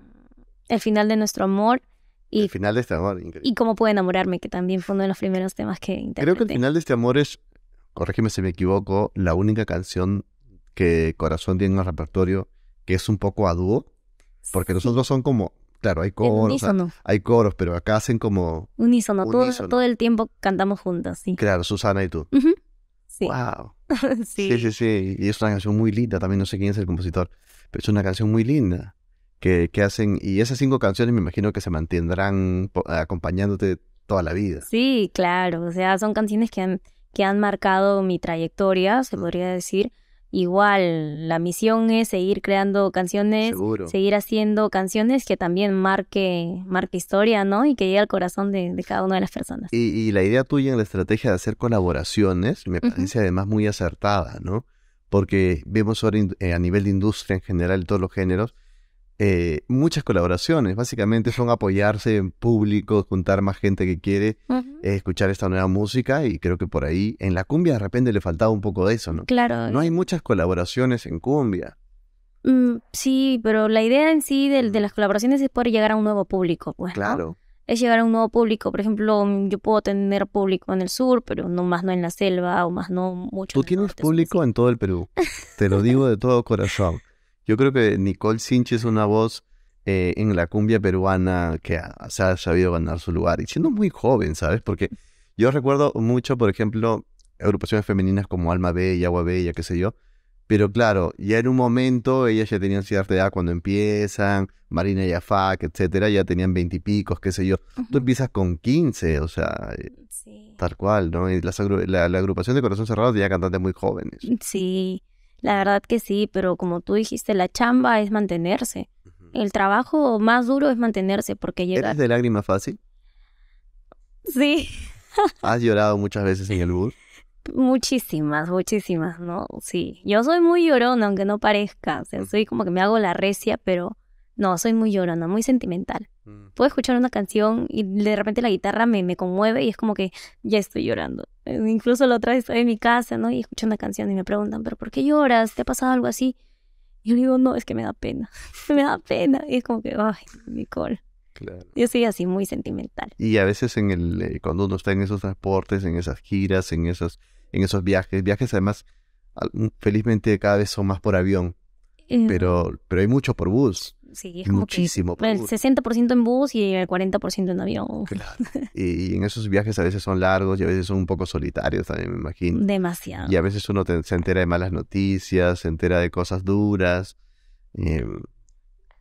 El final de nuestro amor y, el final de este amor, increíble. Y cómo Puedo enamorarme, que también fue uno de los primeros temas que interpreté. Creo que el final de este amor es, corrígeme si me equivoco, la única canción que Corazón tiene en el repertorio que es un poco a dúo, porque nosotros son como, claro, hay coros, hay coros, pero acá hacen como... Unísono, Todo, el tiempo cantamos juntas, sí. Claro, Susana y tú. Wow. sí, sí, sí. Y es una canción muy linda, también no sé quién es el compositor, pero es una canción muy linda que, hacen. Y esas cinco canciones me imagino que se mantendrán acompañándote toda la vida. Sí, claro. O sea, son canciones que han, que han marcado mi trayectoria, se podría decir. Igual, la misión es seguir creando canciones, seguir haciendo canciones que también marque, marque historia, ¿no? Y que llegue al corazón de, cada una de las personas. Y, la idea tuya en la estrategia de hacer colaboraciones me parece además muy acertada, ¿no? Porque vemos ahora eh, a nivel de industria en general, todos los géneros, eh, muchas colaboraciones. Básicamente son apoyarse en público, juntar más gente que quiere eh, escuchar esta nueva música y creo que por ahí en la cumbia de repente le faltaba un poco de eso, ¿no? Claro. No hay eh. muchas colaboraciones en cumbia. Mm, sí, pero la idea en sí de, las colaboraciones es poder llegar a un nuevo público, pues. Claro. Es llegar a un nuevo público. Por ejemplo, mm, yo puedo tener público en el sur, pero no más no en la selva o más no mucho. Tú tienes público en todo el Perú. Te lo digo de todo corazón. Yo creo que Nicole Sinch es una voz eh, en la cumbia peruana que se ha sabido ganar su lugar y siendo muy joven, ¿sabes? Porque yo recuerdo mucho, por ejemplo, agrupaciones femeninas como Alma Bella, Agua Bella, qué sé yo. Pero claro, ya en un momento ellas ya tenían cierta edad cuando empiezan, Marina Yafak, etcétera, ya tenían veintipicos, qué sé yo. Tú empiezas con quince, o sea, eh, tal cual, ¿no? Y la, la, agrupación de Corazón Cerrado tenía cantantes muy jóvenes. Sí, la verdad que sí, pero como tú dijiste, la chamba es mantenerse. El trabajo más duro es mantenerse porque llega... ¿Eres de lágrima fácil? Sí. ¿Has llorado muchas veces en el bus? Muchísimas, muchísimas, ¿no? Sí. Yo soy muy llorona, aunque no parezca. O sea, soy como que me hago la recia, pero no, soy muy llorona, muy sentimental. Mm. Puedo escuchar una canción y de repente la guitarra me, me conmueve y es como que ya estoy llorando. Eh, incluso la otra vez estoy en mi casa, ¿no? Y escucho una canción y me preguntan, ¿pero por qué lloras? ¿Te ha pasado algo así? Y yo digo, no, es que me da pena. me da pena. Y es como que, ay, Nicole. Yo soy así, muy sentimental. Y a veces en el, eh, cuando uno está en esos transportes, en esas giras, en esos, en esos viajes, viajes además, felizmente cada vez son más por avión, eh. pero, pero hay mucho por bus. Sí, Muchísimo. el 60% en bus y el 40% en avión. Claro. Y, en esos viajes a veces son largos y a veces son un poco solitarios también, me imagino. Demasiado. Y a veces uno se entera de malas noticias, se entera de cosas duras. Eh,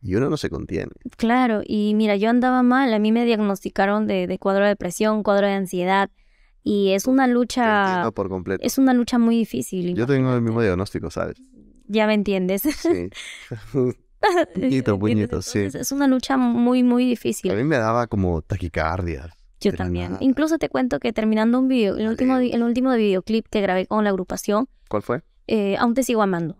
y uno no se contiene. Claro, y mira, yo andaba mal, a mí me diagnosticaron de, cuadro de depresión, cuadro de ansiedad, y es una lucha... por completo. Es una lucha muy difícil. Yo tengo el mismo diagnóstico, ¿sabes? Ya me entiendes. Sí. sí. Es una lucha muy, muy difícil. A mí me daba como taquicardia. Yo también. Incluso te cuento que terminando un video, el ah, último, el último videoclip que grabé con la agrupación. ¿Cuál fue? Eh, aún te sigo amando.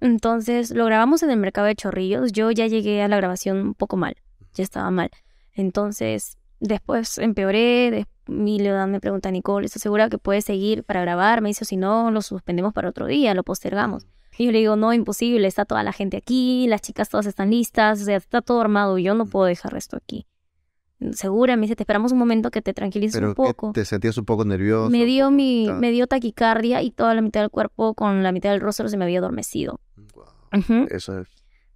Entonces lo grabamos en el mercado de Chorrillos. Yo ya llegué a la grabación un poco mal. Ya estaba mal. Entonces después empeoré. Mi y me pregunta, Nicole, ¿estás segura que puedes seguir para grabar? Me dice, si no, lo suspendemos para otro día, lo postergamos. Y yo le digo, no, imposible, está toda la gente aquí, las chicas todas están listas, o sea, está todo armado, yo no mm. puedo dejar esto aquí. Segura, me dice, te esperamos un momento que te tranquilices un poco. ¿Te sentías un poco nervioso? Me dio, mi, ah. taquicardia y toda la mitad del cuerpo con la mitad del rostro se me había adormecido. Eso es.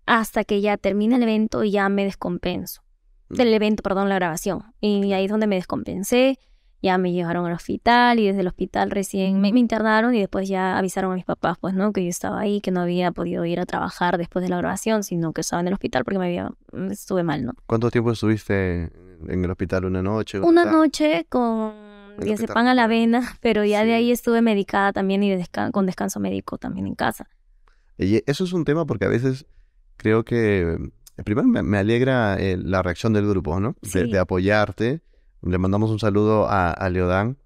Hasta que ya termina el evento y ya me descompenso. Mm. Del evento, perdón, la grabación. Y ahí es donde me descompensé ya me llevaron al hospital y desde el hospital recién me, internaron y después ya avisaron a mis papás, pues, ¿no? Que yo estaba ahí, que no había podido ir a trabajar después de la grabación, sino que estaba en el hospital porque me había, estuve mal, ¿no? ¿Cuánto tiempo estuviste en el hospital? ¿Una noche? Una noche con ese pan a la vena, pero ya de ahí estuve medicada también y con descanso médico también en casa. Y eso es un tema porque a veces creo que, primero me, alegra eh, la reacción del grupo, ¿no? de, apoyarte le mandamos un saludo a, a Leodán.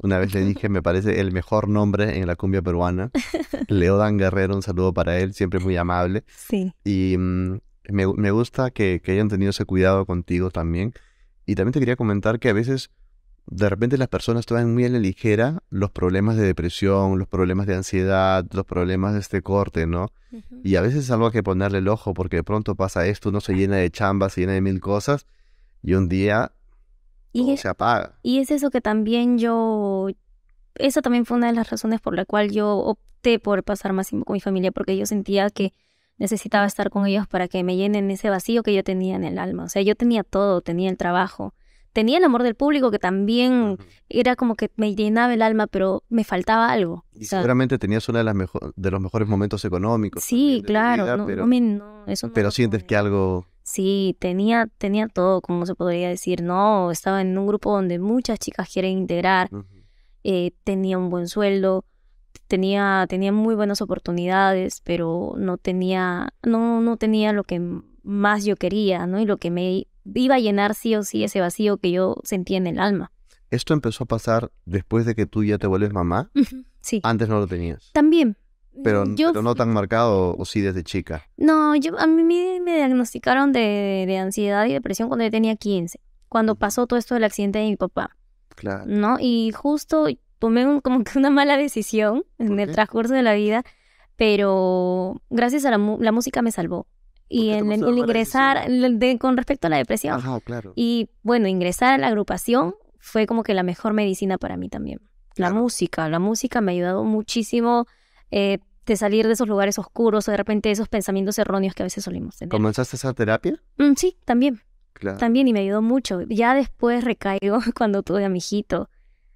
Una vez le dije, me parece el mejor nombre en la cumbia peruana. Leodán Guerrero, un saludo para él, siempre muy amable. Sí. Y mm, me, gusta que, hayan tenido ese cuidado contigo también. Y también te quería comentar que a veces, de repente, las personas toman muy a la ligera los problemas de depresión, los problemas de ansiedad, los problemas de este corte, ¿no? Y a veces es algo que ponerle el ojo, porque de pronto pasa esto, uno se llena de chambas, se llena de mil cosas, y un día y se apaga. Y es eso que también yo, eso también fue una de las razones por la cual yo opté por pasar más tiempo con mi familia, porque yo sentía que necesitaba estar con ellos para que me llenen ese vacío que yo tenía en el alma. O sea, yo tenía todo, tenía el trabajo, tenía el amor del público que también era como que me llenaba el alma, pero me faltaba algo. Y seguramente tenías uno de, los mejores momentos económicos. Sí, claro, pero sientes que algo Sí, tenía, tenía todo, como se podría decir, ¿no? Estaba en un grupo donde muchas chicas quieren integrar, eh, tenía un buen sueldo, tenía, tenía muy buenas oportunidades, pero no tenía, no, no tenía lo que más yo quería, ¿no? Y lo que me iba a llenar sí o sí ese vacío que yo sentía en el alma. ¿Esto empezó a pasar después de que tú ya te vuelves mamá? Sí. Antes no lo tenías. También, pero, mm, no tan marcado o sí desde chica. No, yo, a mí me diagnosticaron de, ansiedad y depresión cuando yo tenía 15, cuando pasó todo esto del accidente de mi papá. Claro. ¿No? Y justo tomé como que una mala decisión en el transcurso de la vida, pero gracias a la, música me salvó. Y el, ingresar con respecto a la depresión. claro. Y bueno, ingresar a la agrupación fue como que la mejor medicina para mí también. La música, la música me ha ayudado muchísimo eh, de salir de esos lugares oscuros o de repente de esos pensamientos erróneos que a veces solimos tener. ¿Comenzaste esa terapia? Mm, sí, también. Claro. También y me ayudó mucho. Ya después recaigo cuando tuve a mi hijito.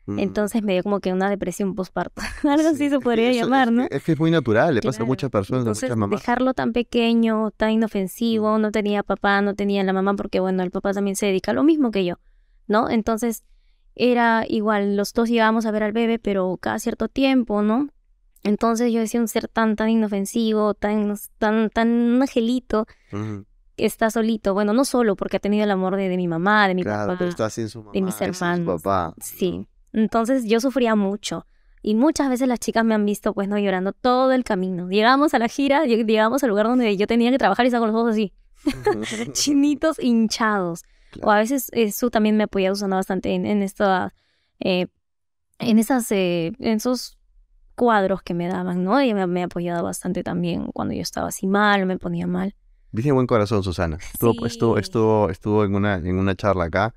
Mm. Entonces me dio como que una depresión postparto. Algo así se podría llamar, ¿no? Es que, es muy natural, le pasa a muchas personas, a muchas Dejarlo tan pequeño, tan inofensivo, mm. no tenía papá, no tenía la mamá, porque bueno, el papá también se dedica a lo mismo que yo, ¿no? Entonces era igual, los dos íbamos a ver al bebé, pero cada cierto tiempo, ¿no? Entonces yo decía, un ser tan, tan inofensivo, tan, tan, tan angelito, está solito. Bueno, no solo, porque ha tenido el amor de, de mi mamá, de mi claro, papá. Pero está sin su mamá, de mis hermanos. Su papá. Sí. Entonces yo sufría mucho. Y muchas veces las chicas me han visto, pues, no llorando todo el camino. Llegamos a la gira, llegábamos al lugar donde yo tenía que trabajar y estaba con los ojos así. Chinitos hinchados. O a veces eso también me apoyaba usando bastante en, en esta... Eh, en esas, eh, en esos cuadros que me daban, ¿no? Ella me, me ha apoyado bastante también cuando yo estaba así mal, me ponía mal. Dice buen corazón, Susana. Estuvo, estuvo, estuvo, en, una, en una charla acá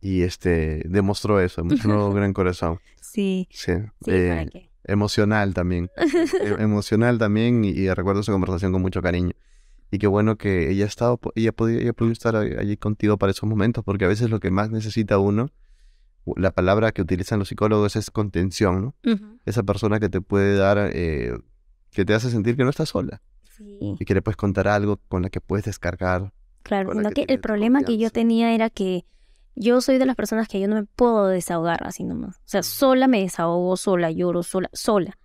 y este demostró eso, demostró un gran corazón. Sí. Sí. Eh, emocional también. E, emocional también y, recuerdo esa conversación con mucho cariño. Y qué bueno que ella ha estado, ella podía, ella estar allí contigo para esos momentos, porque a veces lo que más necesita uno la palabra que utilizan los psicólogos es contención, ¿no? Esa persona que te puede dar, eh, que te hace sentir que no estás sola. Y que le puedes contar algo con la que puedes descargar. Claro, que, el problema que yo tenía era que yo soy de las personas que yo no me puedo desahogar así nomás. O sea, sola me desahogo, sola lloro, sola, sola.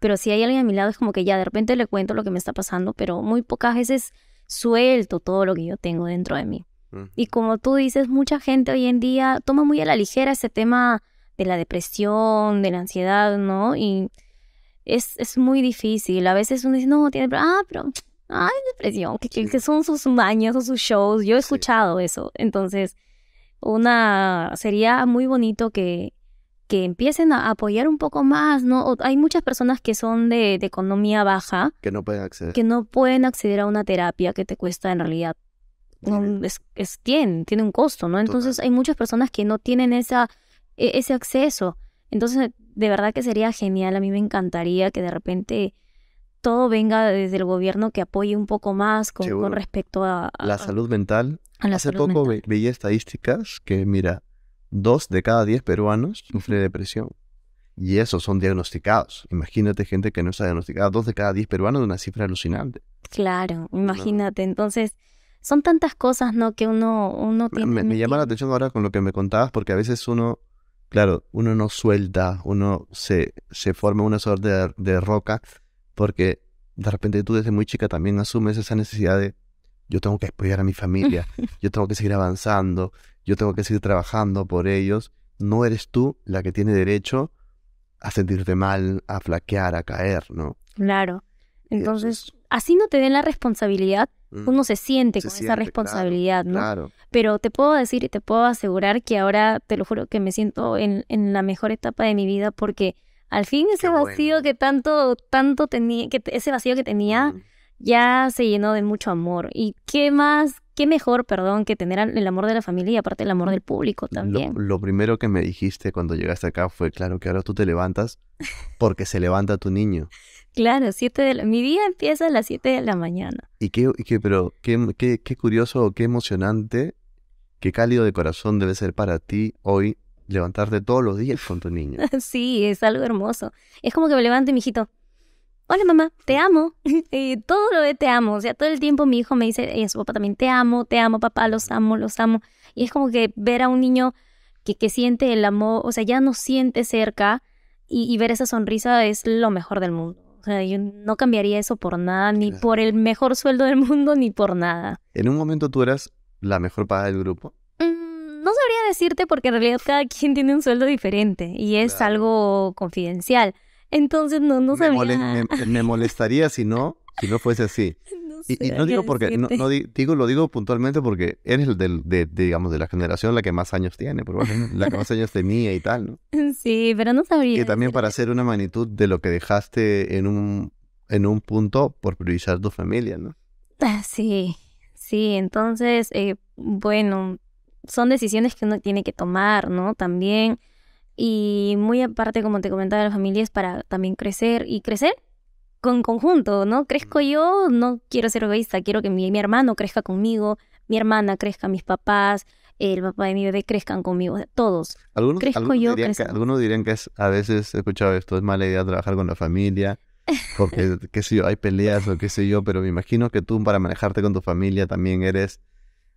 Pero si hay alguien a mi lado es como que ya de repente le cuento lo que me está pasando, pero muy pocas veces suelto todo lo que yo tengo dentro de mí. Mm. Y como tú dices, mucha gente hoy en día toma muy a la ligera ese tema de la depresión, de la ansiedad, ¿no? Y es, muy difícil. A veces uno dice, no, tiene, ah, pero, ¡ay, depresión, que, son sus mañas o sus shows. Yo he escuchado eso. Entonces, una, sería muy bonito que, que empiecen a apoyar un poco más, ¿no? hay muchas personas que son de, de economía baja. Que no pueden acceder. Que no pueden acceder a una terapia que te cuesta en realidad es, tiene, un costo, ¿no? Entonces hay muchas personas que no tienen esa, e, ese acceso. Entonces, de verdad que sería genial, a mí me encantaría que de repente todo venga desde el gobierno que apoye un poco más con, respecto a, La salud mental. Hace poco veía estadísticas que, mira, dos de cada diez peruanos sufren depresión. Y esos son diagnosticados. Imagínate gente que no está diagnosticada. Dos de cada diez peruanos es una cifra alucinante. Claro, imagínate. Entonces, son tantas cosas, ¿no? Que uno, uno tiene... Me, me llama la atención ahora con lo que me contabas, porque a veces uno, claro, uno no suelta, uno se, se forma una suerte de, de roca, porque de repente tú desde muy chica también asumes esa necesidad de, yo tengo que apoyar a mi familia, yo tengo que seguir avanzando, yo tengo que seguir trabajando por ellos. No eres tú la que tiene derecho a sentirte mal, a flaquear, a caer, ¿no? Claro. Entonces, así no te den la responsabilidad, Mm. Uno se siente con esa responsabilidad, ¿no? Claro. Pero te puedo decir y te puedo asegurar que ahora, te lo juro, que me siento en, la mejor etapa de mi vida porque al fin ese vacío que tanto, tanto tenía, que ese vacío que tenía ya se llenó de mucho amor. ¿Y qué más, qué mejor, perdón, que tener el amor de la familia y aparte el amor del público también? Lo, lo primero que me dijiste cuando llegaste acá fue, claro, que ahora tú te levantas porque se levanta tu niño. Claro, siete de mi día empieza a las 7 de la mañana. Y qué, pero qué, qué, curioso, qué emocionante, qué cálido de corazón debe ser para ti hoy levantarte todos los días con tu niño. sí, es algo hermoso. Es como que me levanto y mi hijito, hola mamá, te amo. todo lo que te amo. O sea, todo el tiempo mi hijo me dice, y su papá también, te amo, te amo, papá, los amo, los amo. Y es como que ver a un niño que, que siente el amor, o sea, ya no siente cerca y ver esa sonrisa es lo mejor del mundo sea, yo no cambiaría eso por nada, ni por el mejor sueldo del mundo, ni por nada. ¿En un momento tú eras la mejor paga del grupo? Mm, no sabría decirte porque en realidad cada quien tiene un sueldo diferente y es algo confidencial. Entonces no, no sabría. Me, me molestaría si no, si no fuese así. Y, no digo porque, no, digo, lo digo puntualmente porque eres del, de, digamos, de la generación la que más años tiene, probablemente, la que más años tenía y tal, ¿no? Sí, pero no sabría. Y también para hacer una magnitud de lo que dejaste en un, en un punto por priorizar tu familia, ¿no? Ah, sí, sí, entonces, eh, bueno, son decisiones que uno tiene que tomar, ¿no? También. Y muy aparte, como te comentaba, la familia es para también crecer. Y crecer con conjunto, ¿no? Crezco mm. yo, no quiero ser egoísta, quiero que mi, hermano crezca conmigo, mi hermana crezca, mis papás, el papá de mi bebé crezcan conmigo, todos. Algunos, Crezco yo, algunos dirían que es, a veces he escuchado esto, es mala idea trabajar con la familia, porque, qué sé yo, hay peleas o qué sé yo, pero me imagino que tú para manejarte con tu familia también eres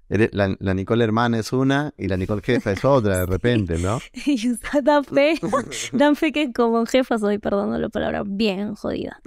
la, Nicole hermana es una y la Nicole jefa es otra de repente, ¿no? y dan fe, dan fe que como jefa soy, perdón la palabra, bien jodida.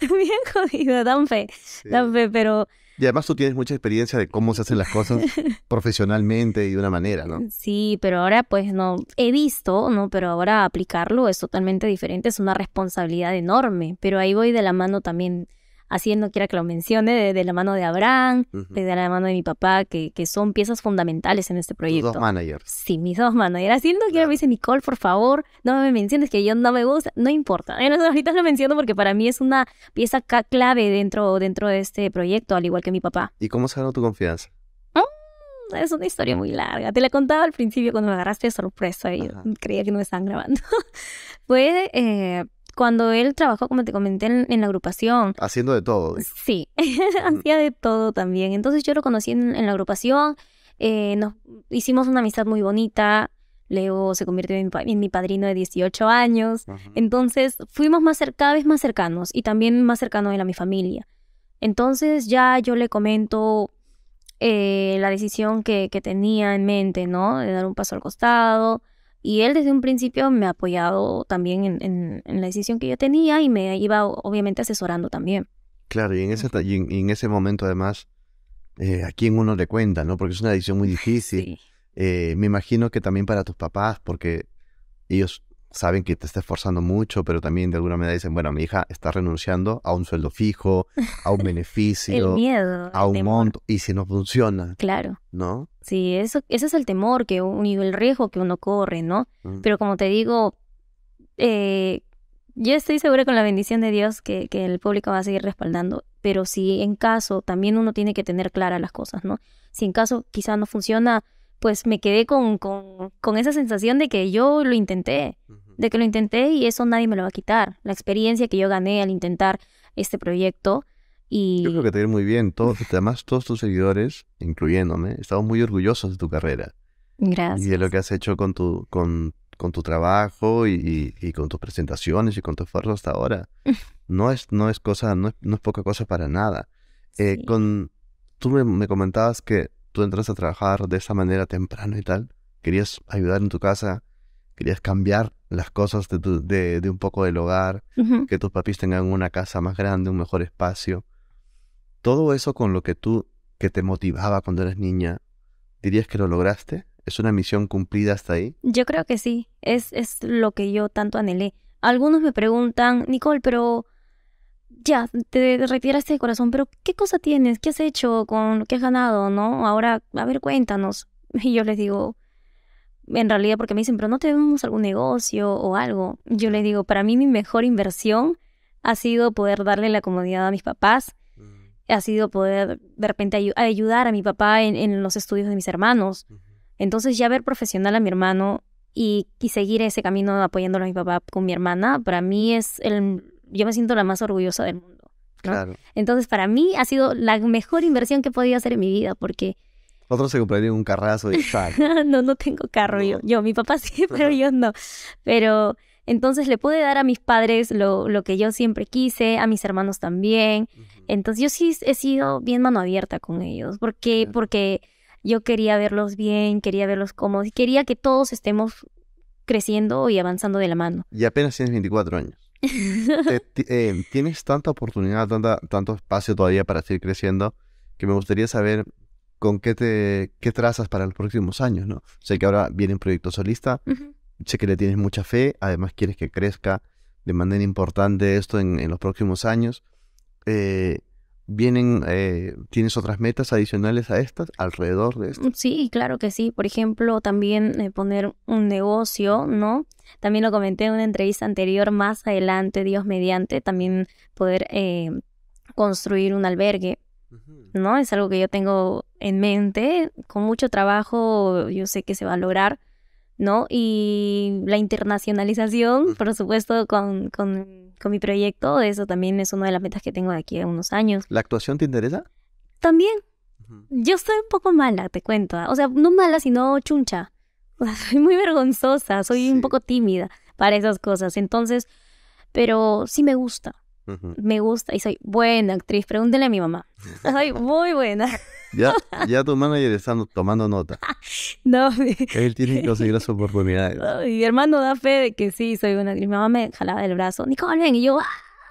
bien jodida, dan fe, dan fe, pero... Y además tú tienes mucha experiencia de cómo se hacen las cosas profesionalmente y de una manera, ¿no? Sí, pero ahora pues no, he visto, ¿no? Pero ahora aplicarlo es totalmente diferente, es una responsabilidad enorme, pero ahí voy de la mano también Así no quiera que lo mencione, de, la mano de Abraham, de la mano de mi papá, que, son piezas fundamentales en este proyecto. Mis dos managers. Sí, mis dos managers. Haciendo, quiero, me dice Nicole, por favor, no me menciones que yo no me gusta, no importa. En ahorita lo menciono porque para mí es una pieza clave dentro, dentro de este proyecto, al igual que mi papá. ¿Y cómo se ganó tu confianza? Mm, es una historia muy larga. Te la contaba al principio cuando me agarraste de sorpresa y creía que no me estaban grabando. Fue eh, cuando él trabajó, como te comenté, en, la agrupación. Haciendo de todo. Sí, hacía de todo también. Entonces yo lo conocí en, la agrupación, eh, nos hicimos una amistad muy bonita. Leo se convirtió en, mi padrino de 18 años. Entonces fuimos más cada vez más cercanos y también más cercano él a mi familia. Entonces ya yo le comento eh, la decisión que, que tenía en mente, ¿no? De dar un paso al costado y él desde un principio me ha apoyado también en, la decisión que yo tenía y me iba obviamente asesorando también. Claro, y en ese, en, ese momento además, eh, a quién uno le cuenta, ¿no? Porque es una decisión muy difícil. Eh, me imagino que también para tus papás, porque ellos saben que te está esforzando mucho, pero también de alguna manera dicen, bueno, mi hija está renunciando a un sueldo fijo, a un beneficio, miedo, a un monto, y si no funciona. Claro. ¿No? Sí, eso, ese es el temor que y el riesgo que uno corre, ¿no? Mm. Pero como te digo, eh, yo estoy segura con la bendición de Dios que, que el público va a seguir respaldando, pero si en caso, también uno tiene que tener claras las cosas, ¿no? Si en caso quizás no funciona pues me quedé con, con, esa sensación de que yo lo intenté, de que lo intenté y eso nadie me lo va a quitar. La experiencia que yo gané al intentar este proyecto. Y... Yo creo que te muy bien. Todos, además, todos tus seguidores, incluyéndome, estamos muy orgullosos de tu carrera. Gracias. Y de lo que has hecho con tu, con, con tu trabajo y, con tus presentaciones y con tu esfuerzo hasta ahora. No es, no es cosa, no es, poca cosa para nada. Eh, con, tú me, comentabas que tú entras a trabajar de esa manera temprano y tal, querías ayudar en tu casa, querías cambiar las cosas de, un poco del hogar, que tus papis tengan una casa más grande, un mejor espacio. Todo eso con lo que tú, que te motivaba cuando eras niña, ¿dirías que lo lograste? ¿Es una misión cumplida hasta ahí? Yo creo que sí, es, es lo que yo tanto anhelé. Algunos me preguntan, Nicole, pero ya, te retiraste de corazón, pero ¿qué cosa tienes? ¿Qué has hecho con lo que has ganado? ¿No? Ahora, a ver, cuéntanos. Y yo les digo, en realidad, porque me dicen, pero no tenemos algún negocio o algo. Yo les digo, para mí mi mejor inversión ha sido poder darle la comodidad a mis papás, mm. ha sido poder de repente ayudar a mi papá en, los estudios de mis hermanos. Entonces ya ver profesional a mi hermano y, y seguir ese camino apoyándolo a mi papá con mi hermana, para mí es el yo me siento la más orgullosa del mundo. Claro. Entonces, para mí ha sido la mejor inversión que he podido hacer en mi vida, porque... Otros se comprarían un carrazo de No, no tengo carro yo. Yo, mi papá sí, pero yo no. Pero entonces le pude dar a mis padres lo, lo que yo siempre quise, a mis hermanos también. Entonces yo sí he sido bien mano abierta con ellos, porque, porque yo quería verlos bien, quería verlos cómodos quería que todos estemos creciendo y avanzando de la mano. Y apenas tienes 24 años. Eh, eh, tienes tanta oportunidad, tanta, tanto espacio todavía para seguir creciendo, que me gustaría saber con qué te qué trazas para los próximos años, ¿no? Sé que ahora viene un proyecto solista, sé que le tienes mucha fe, además quieres que crezca de manera importante esto en, los próximos años. Eh, vienen, eh, ¿tienes otras metas adicionales a estas, alrededor de esto? Mm, sí, claro que sí. Por ejemplo, también eh, poner un negocio, ¿no? También lo comenté en una entrevista anterior, más adelante, Dios mediante, también poder eh, construir un albergue, ¿no? Es algo que yo tengo en mente, con mucho trabajo yo sé que se va a lograr, ¿no? Y la internacionalización, por supuesto, con mi proyecto. Eso también es una de las metas que tengo de aquí a unos años. ¿La actuación te interesa? También. Yo soy un poco mala, te cuento. ¿ah? O sea, no mala, sino chuncha. O sea, soy muy vergonzosa, soy un poco tímida para esas cosas. Entonces, pero sí me gusta. Me gusta y soy buena actriz. Pregúntele a mi mamá. Soy muy buena. Ya, ya tu manager está tomando nota. No. Él tiene que conseguir las oportunidades. mi hermano da fe de que sí, soy una... Mi mamá me jalaba del brazo, Nicole, ven, y yo,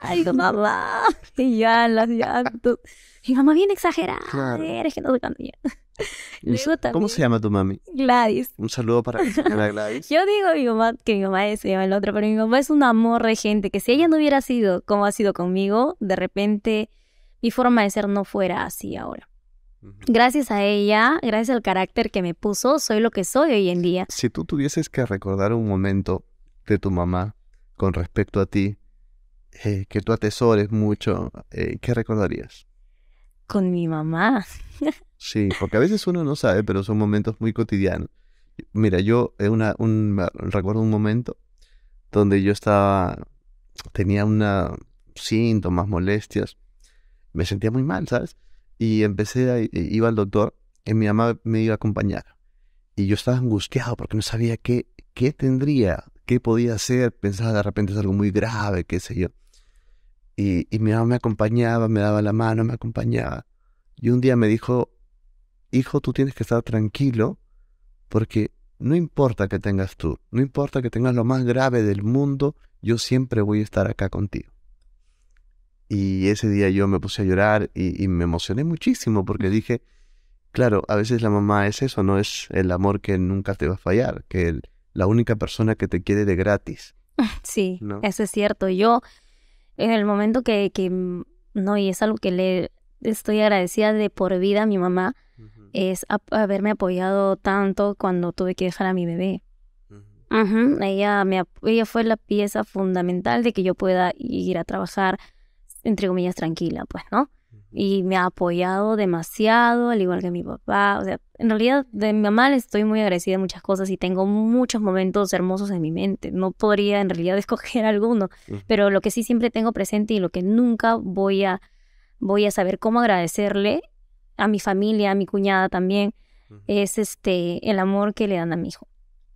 ay, tu mamá, y ya, las llantas. Mi mamá bien exagerada, claro. eres que no se ¿Cómo se llama tu mami? Gladys. Un saludo para, Gladys. Yo digo mi mamá, que mi mamá se llama el otro, pero mi mamá es un amor de gente, que si ella no hubiera sido como ha sido conmigo, de repente mi forma de ser no fuera así ahora. Gracias a ella, gracias al carácter que me puso, soy lo que soy hoy en día. Si tú tuvieses que recordar un momento de tu mamá con respecto a ti, eh, que tú atesores mucho, eh, ¿qué recordarías? Con mi mamá. sí, porque a veces uno no sabe, pero son momentos muy cotidianos. Mira, yo eh, recuerdo un momento donde yo estaba, tenía una síntomas, molestias, me sentía muy mal, ¿sabes? Y empecé, iba al doctor y mi mamá me iba a acompañar. Y yo estaba angustiado porque no sabía qué, qué tendría, qué podía hacer. Pensaba de repente es algo muy grave, qué sé yo. Y, y mi mamá me acompañaba, me daba la mano, me acompañaba. Y un día me dijo, hijo, tú tienes que estar tranquilo porque no importa que tengas tú, no importa que tengas lo más grave del mundo, yo siempre voy a estar acá contigo. Y ese día yo me puse a llorar y, me emocioné muchísimo porque dije, claro, a veces la mamá es eso, no es el amor que nunca te va a fallar, que es la única persona que te quiere de gratis. Sí, eso es cierto. Yo, en el momento que, mm, no, y es algo que le estoy agradecida de por vida a mi mamá, es haberme apoyado tanto cuando tuve que dejar a mi bebé. Ella, me, ella fue la pieza fundamental de que yo pueda ir a trabajar, entre comillas, tranquila, pues, ¿no? Y me ha apoyado demasiado, al igual que mi papá. O sea, en realidad de mi mamá le estoy muy agradecida de muchas cosas y tengo muchos momentos hermosos en mi mente. No podría en realidad escoger alguno, mm. pero lo que sí siempre tengo presente y lo que nunca voy a, voy a saber cómo agradecerle a mi familia, a mi cuñada también, es este, el amor que le dan a mi hijo.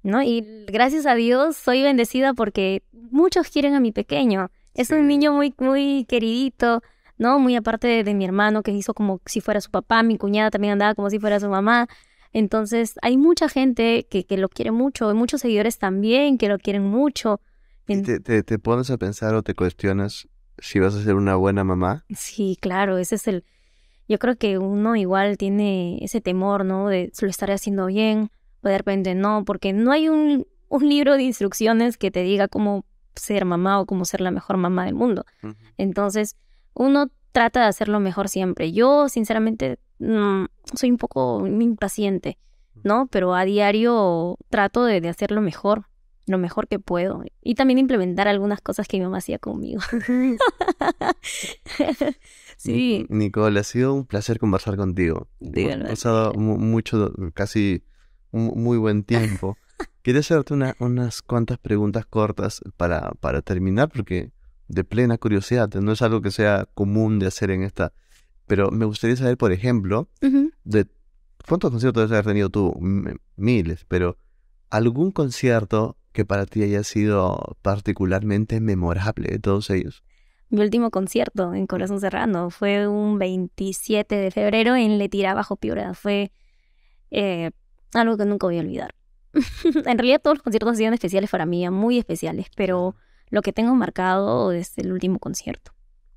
¿no? Y gracias a Dios soy bendecida porque muchos quieren a mi pequeño es un niño muy, muy queridito, ¿no? Muy aparte de, mi hermano que hizo como si fuera su papá, mi cuñada también andaba como si fuera su mamá. Entonces hay mucha gente que, lo quiere mucho, hay muchos seguidores también que lo quieren mucho. te, pones a pensar o te cuestionas si vas a ser una buena mamá? Sí, claro, ese es el... Yo creo que uno igual tiene ese temor, ¿no? De lo estaré haciendo bien, o de repente no, porque no hay un, un libro de instrucciones que te diga cómo ser mamá o como ser la mejor mamá del mundo. Entonces, uno trata de hacerlo mejor siempre. Yo, sinceramente, mm, soy un poco impaciente, ¿no? Pero a diario trato de, hacer hacerlo mejor, lo mejor que puedo. Y también implementar algunas cosas que mi mamá hacía conmigo. sí. Nicole, ha sido un placer conversar contigo. Ha Ha pasado mucho, casi un muy buen tiempo. Quería hacerte una, unas cuantas preguntas cortas para, para terminar, porque de plena curiosidad, no es algo que sea común de hacer en esta. Pero me gustaría saber, por ejemplo, de cuántos conciertos debes haber tenido tú, miles, pero algún concierto que para ti haya sido particularmente memorable de todos ellos. Mi último concierto en Corazón cerrando fue un 27 de febrero en Le Tira Bajo Piura. Fue eh, algo que nunca voy a olvidar. en realidad todos los conciertos han sido especiales para mí, muy especiales, pero lo que tengo marcado es el último concierto.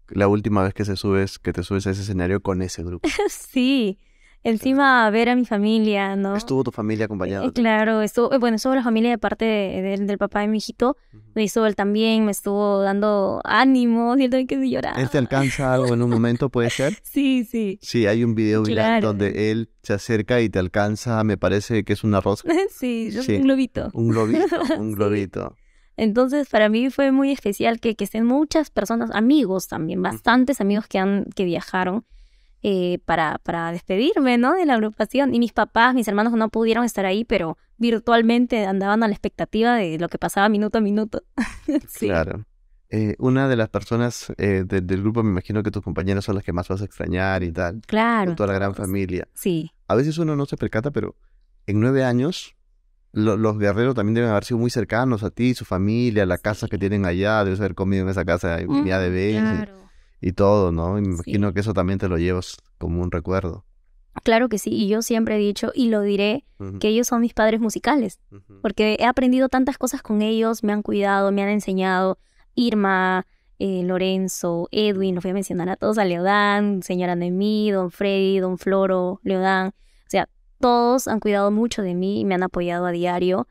La última vez que se subes, que te subes a ese escenario con ese grupo. sí, Encima ver a mi familia, ¿no? Estuvo tu familia acompañada. Eh, claro, estuvo, eh, bueno, estuvo la familia de parte del papá de mi hijito. Me hizo él también, me estuvo dando ánimo, siento que se lloraba. ¿Él te alcanza algo en un momento, puede ser? sí, sí. Sí, hay un video viral donde él se acerca y te alcanza, me parece que es una rosca. sí, un globito. Un globito, un globito. Entonces, para mí fue muy especial que, que estén muchas personas, amigos también, bastantes amigos que, han, que viajaron eh, para, para despedirme, ¿no? De la agrupación. Y mis papás, mis hermanos no pudieron estar ahí, pero virtualmente andaban a la expectativa de lo que pasaba minuto a minuto. Claro. Eh, una de las personas eh, del grupo, me imagino que tus compañeros son las que más vas a extrañar y tal. Claro. Toda la gran familia. Sí. A veces uno no se percata, pero en nueve años los guerreros también deben haber sido muy cercanos a ti, su familia, la casa que tienen allá, debes haber comido en esa casa un día de mm, Claro y todo, ¿no? me imagino que eso también te lo llevas como un recuerdo. Claro que sí, y yo siempre he dicho y lo diré que ellos son mis padres musicales, porque he aprendido tantas cosas con ellos, me han cuidado, me han enseñado. Irma, eh, Lorenzo, Edwin, los voy a mencionar a todos, a Leodán, señora mí, don Freddy, don Floro, Leodán. O sea, todos han cuidado mucho de mí y me han apoyado a diario.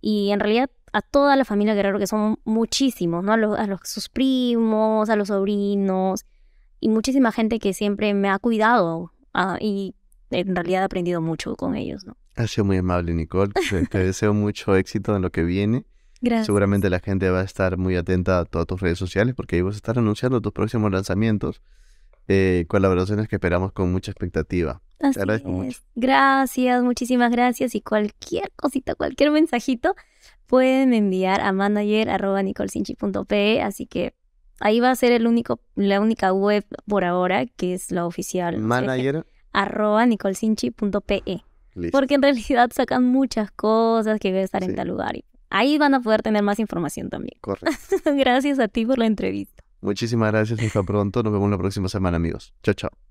Y en realidad a toda la familia Guerrero, que son muchísimos, ¿no? A, los, sus primos, a los sobrinos y muchísima gente que siempre me ha cuidado ah, y en realidad he aprendido mucho con ellos, ¿no? Ha sido muy amable, Nicole. Te, deseo mucho éxito en lo que viene. Seguramente la gente va a estar muy atenta a todas tus redes sociales porque ahí vas a estar anunciando tus próximos lanzamientos eh, colaboraciones que esperamos con mucha expectativa. Te agradezco mucho. Gracias, muchísimas gracias. Y cualquier cosita, cualquier mensajito, pueden enviar a manager.nicolsinchi.pe. Así que ahí va a ser el único, la única web por ahora que es la oficial. Manager. Arroba Porque en realidad sacan muchas cosas que a estar en tal lugar. Y ahí van a poder tener más información también. Correcto. gracias a ti por la entrevista. Muchísimas gracias, hasta pronto. Nos vemos la próxima semana, amigos. Chao, chao.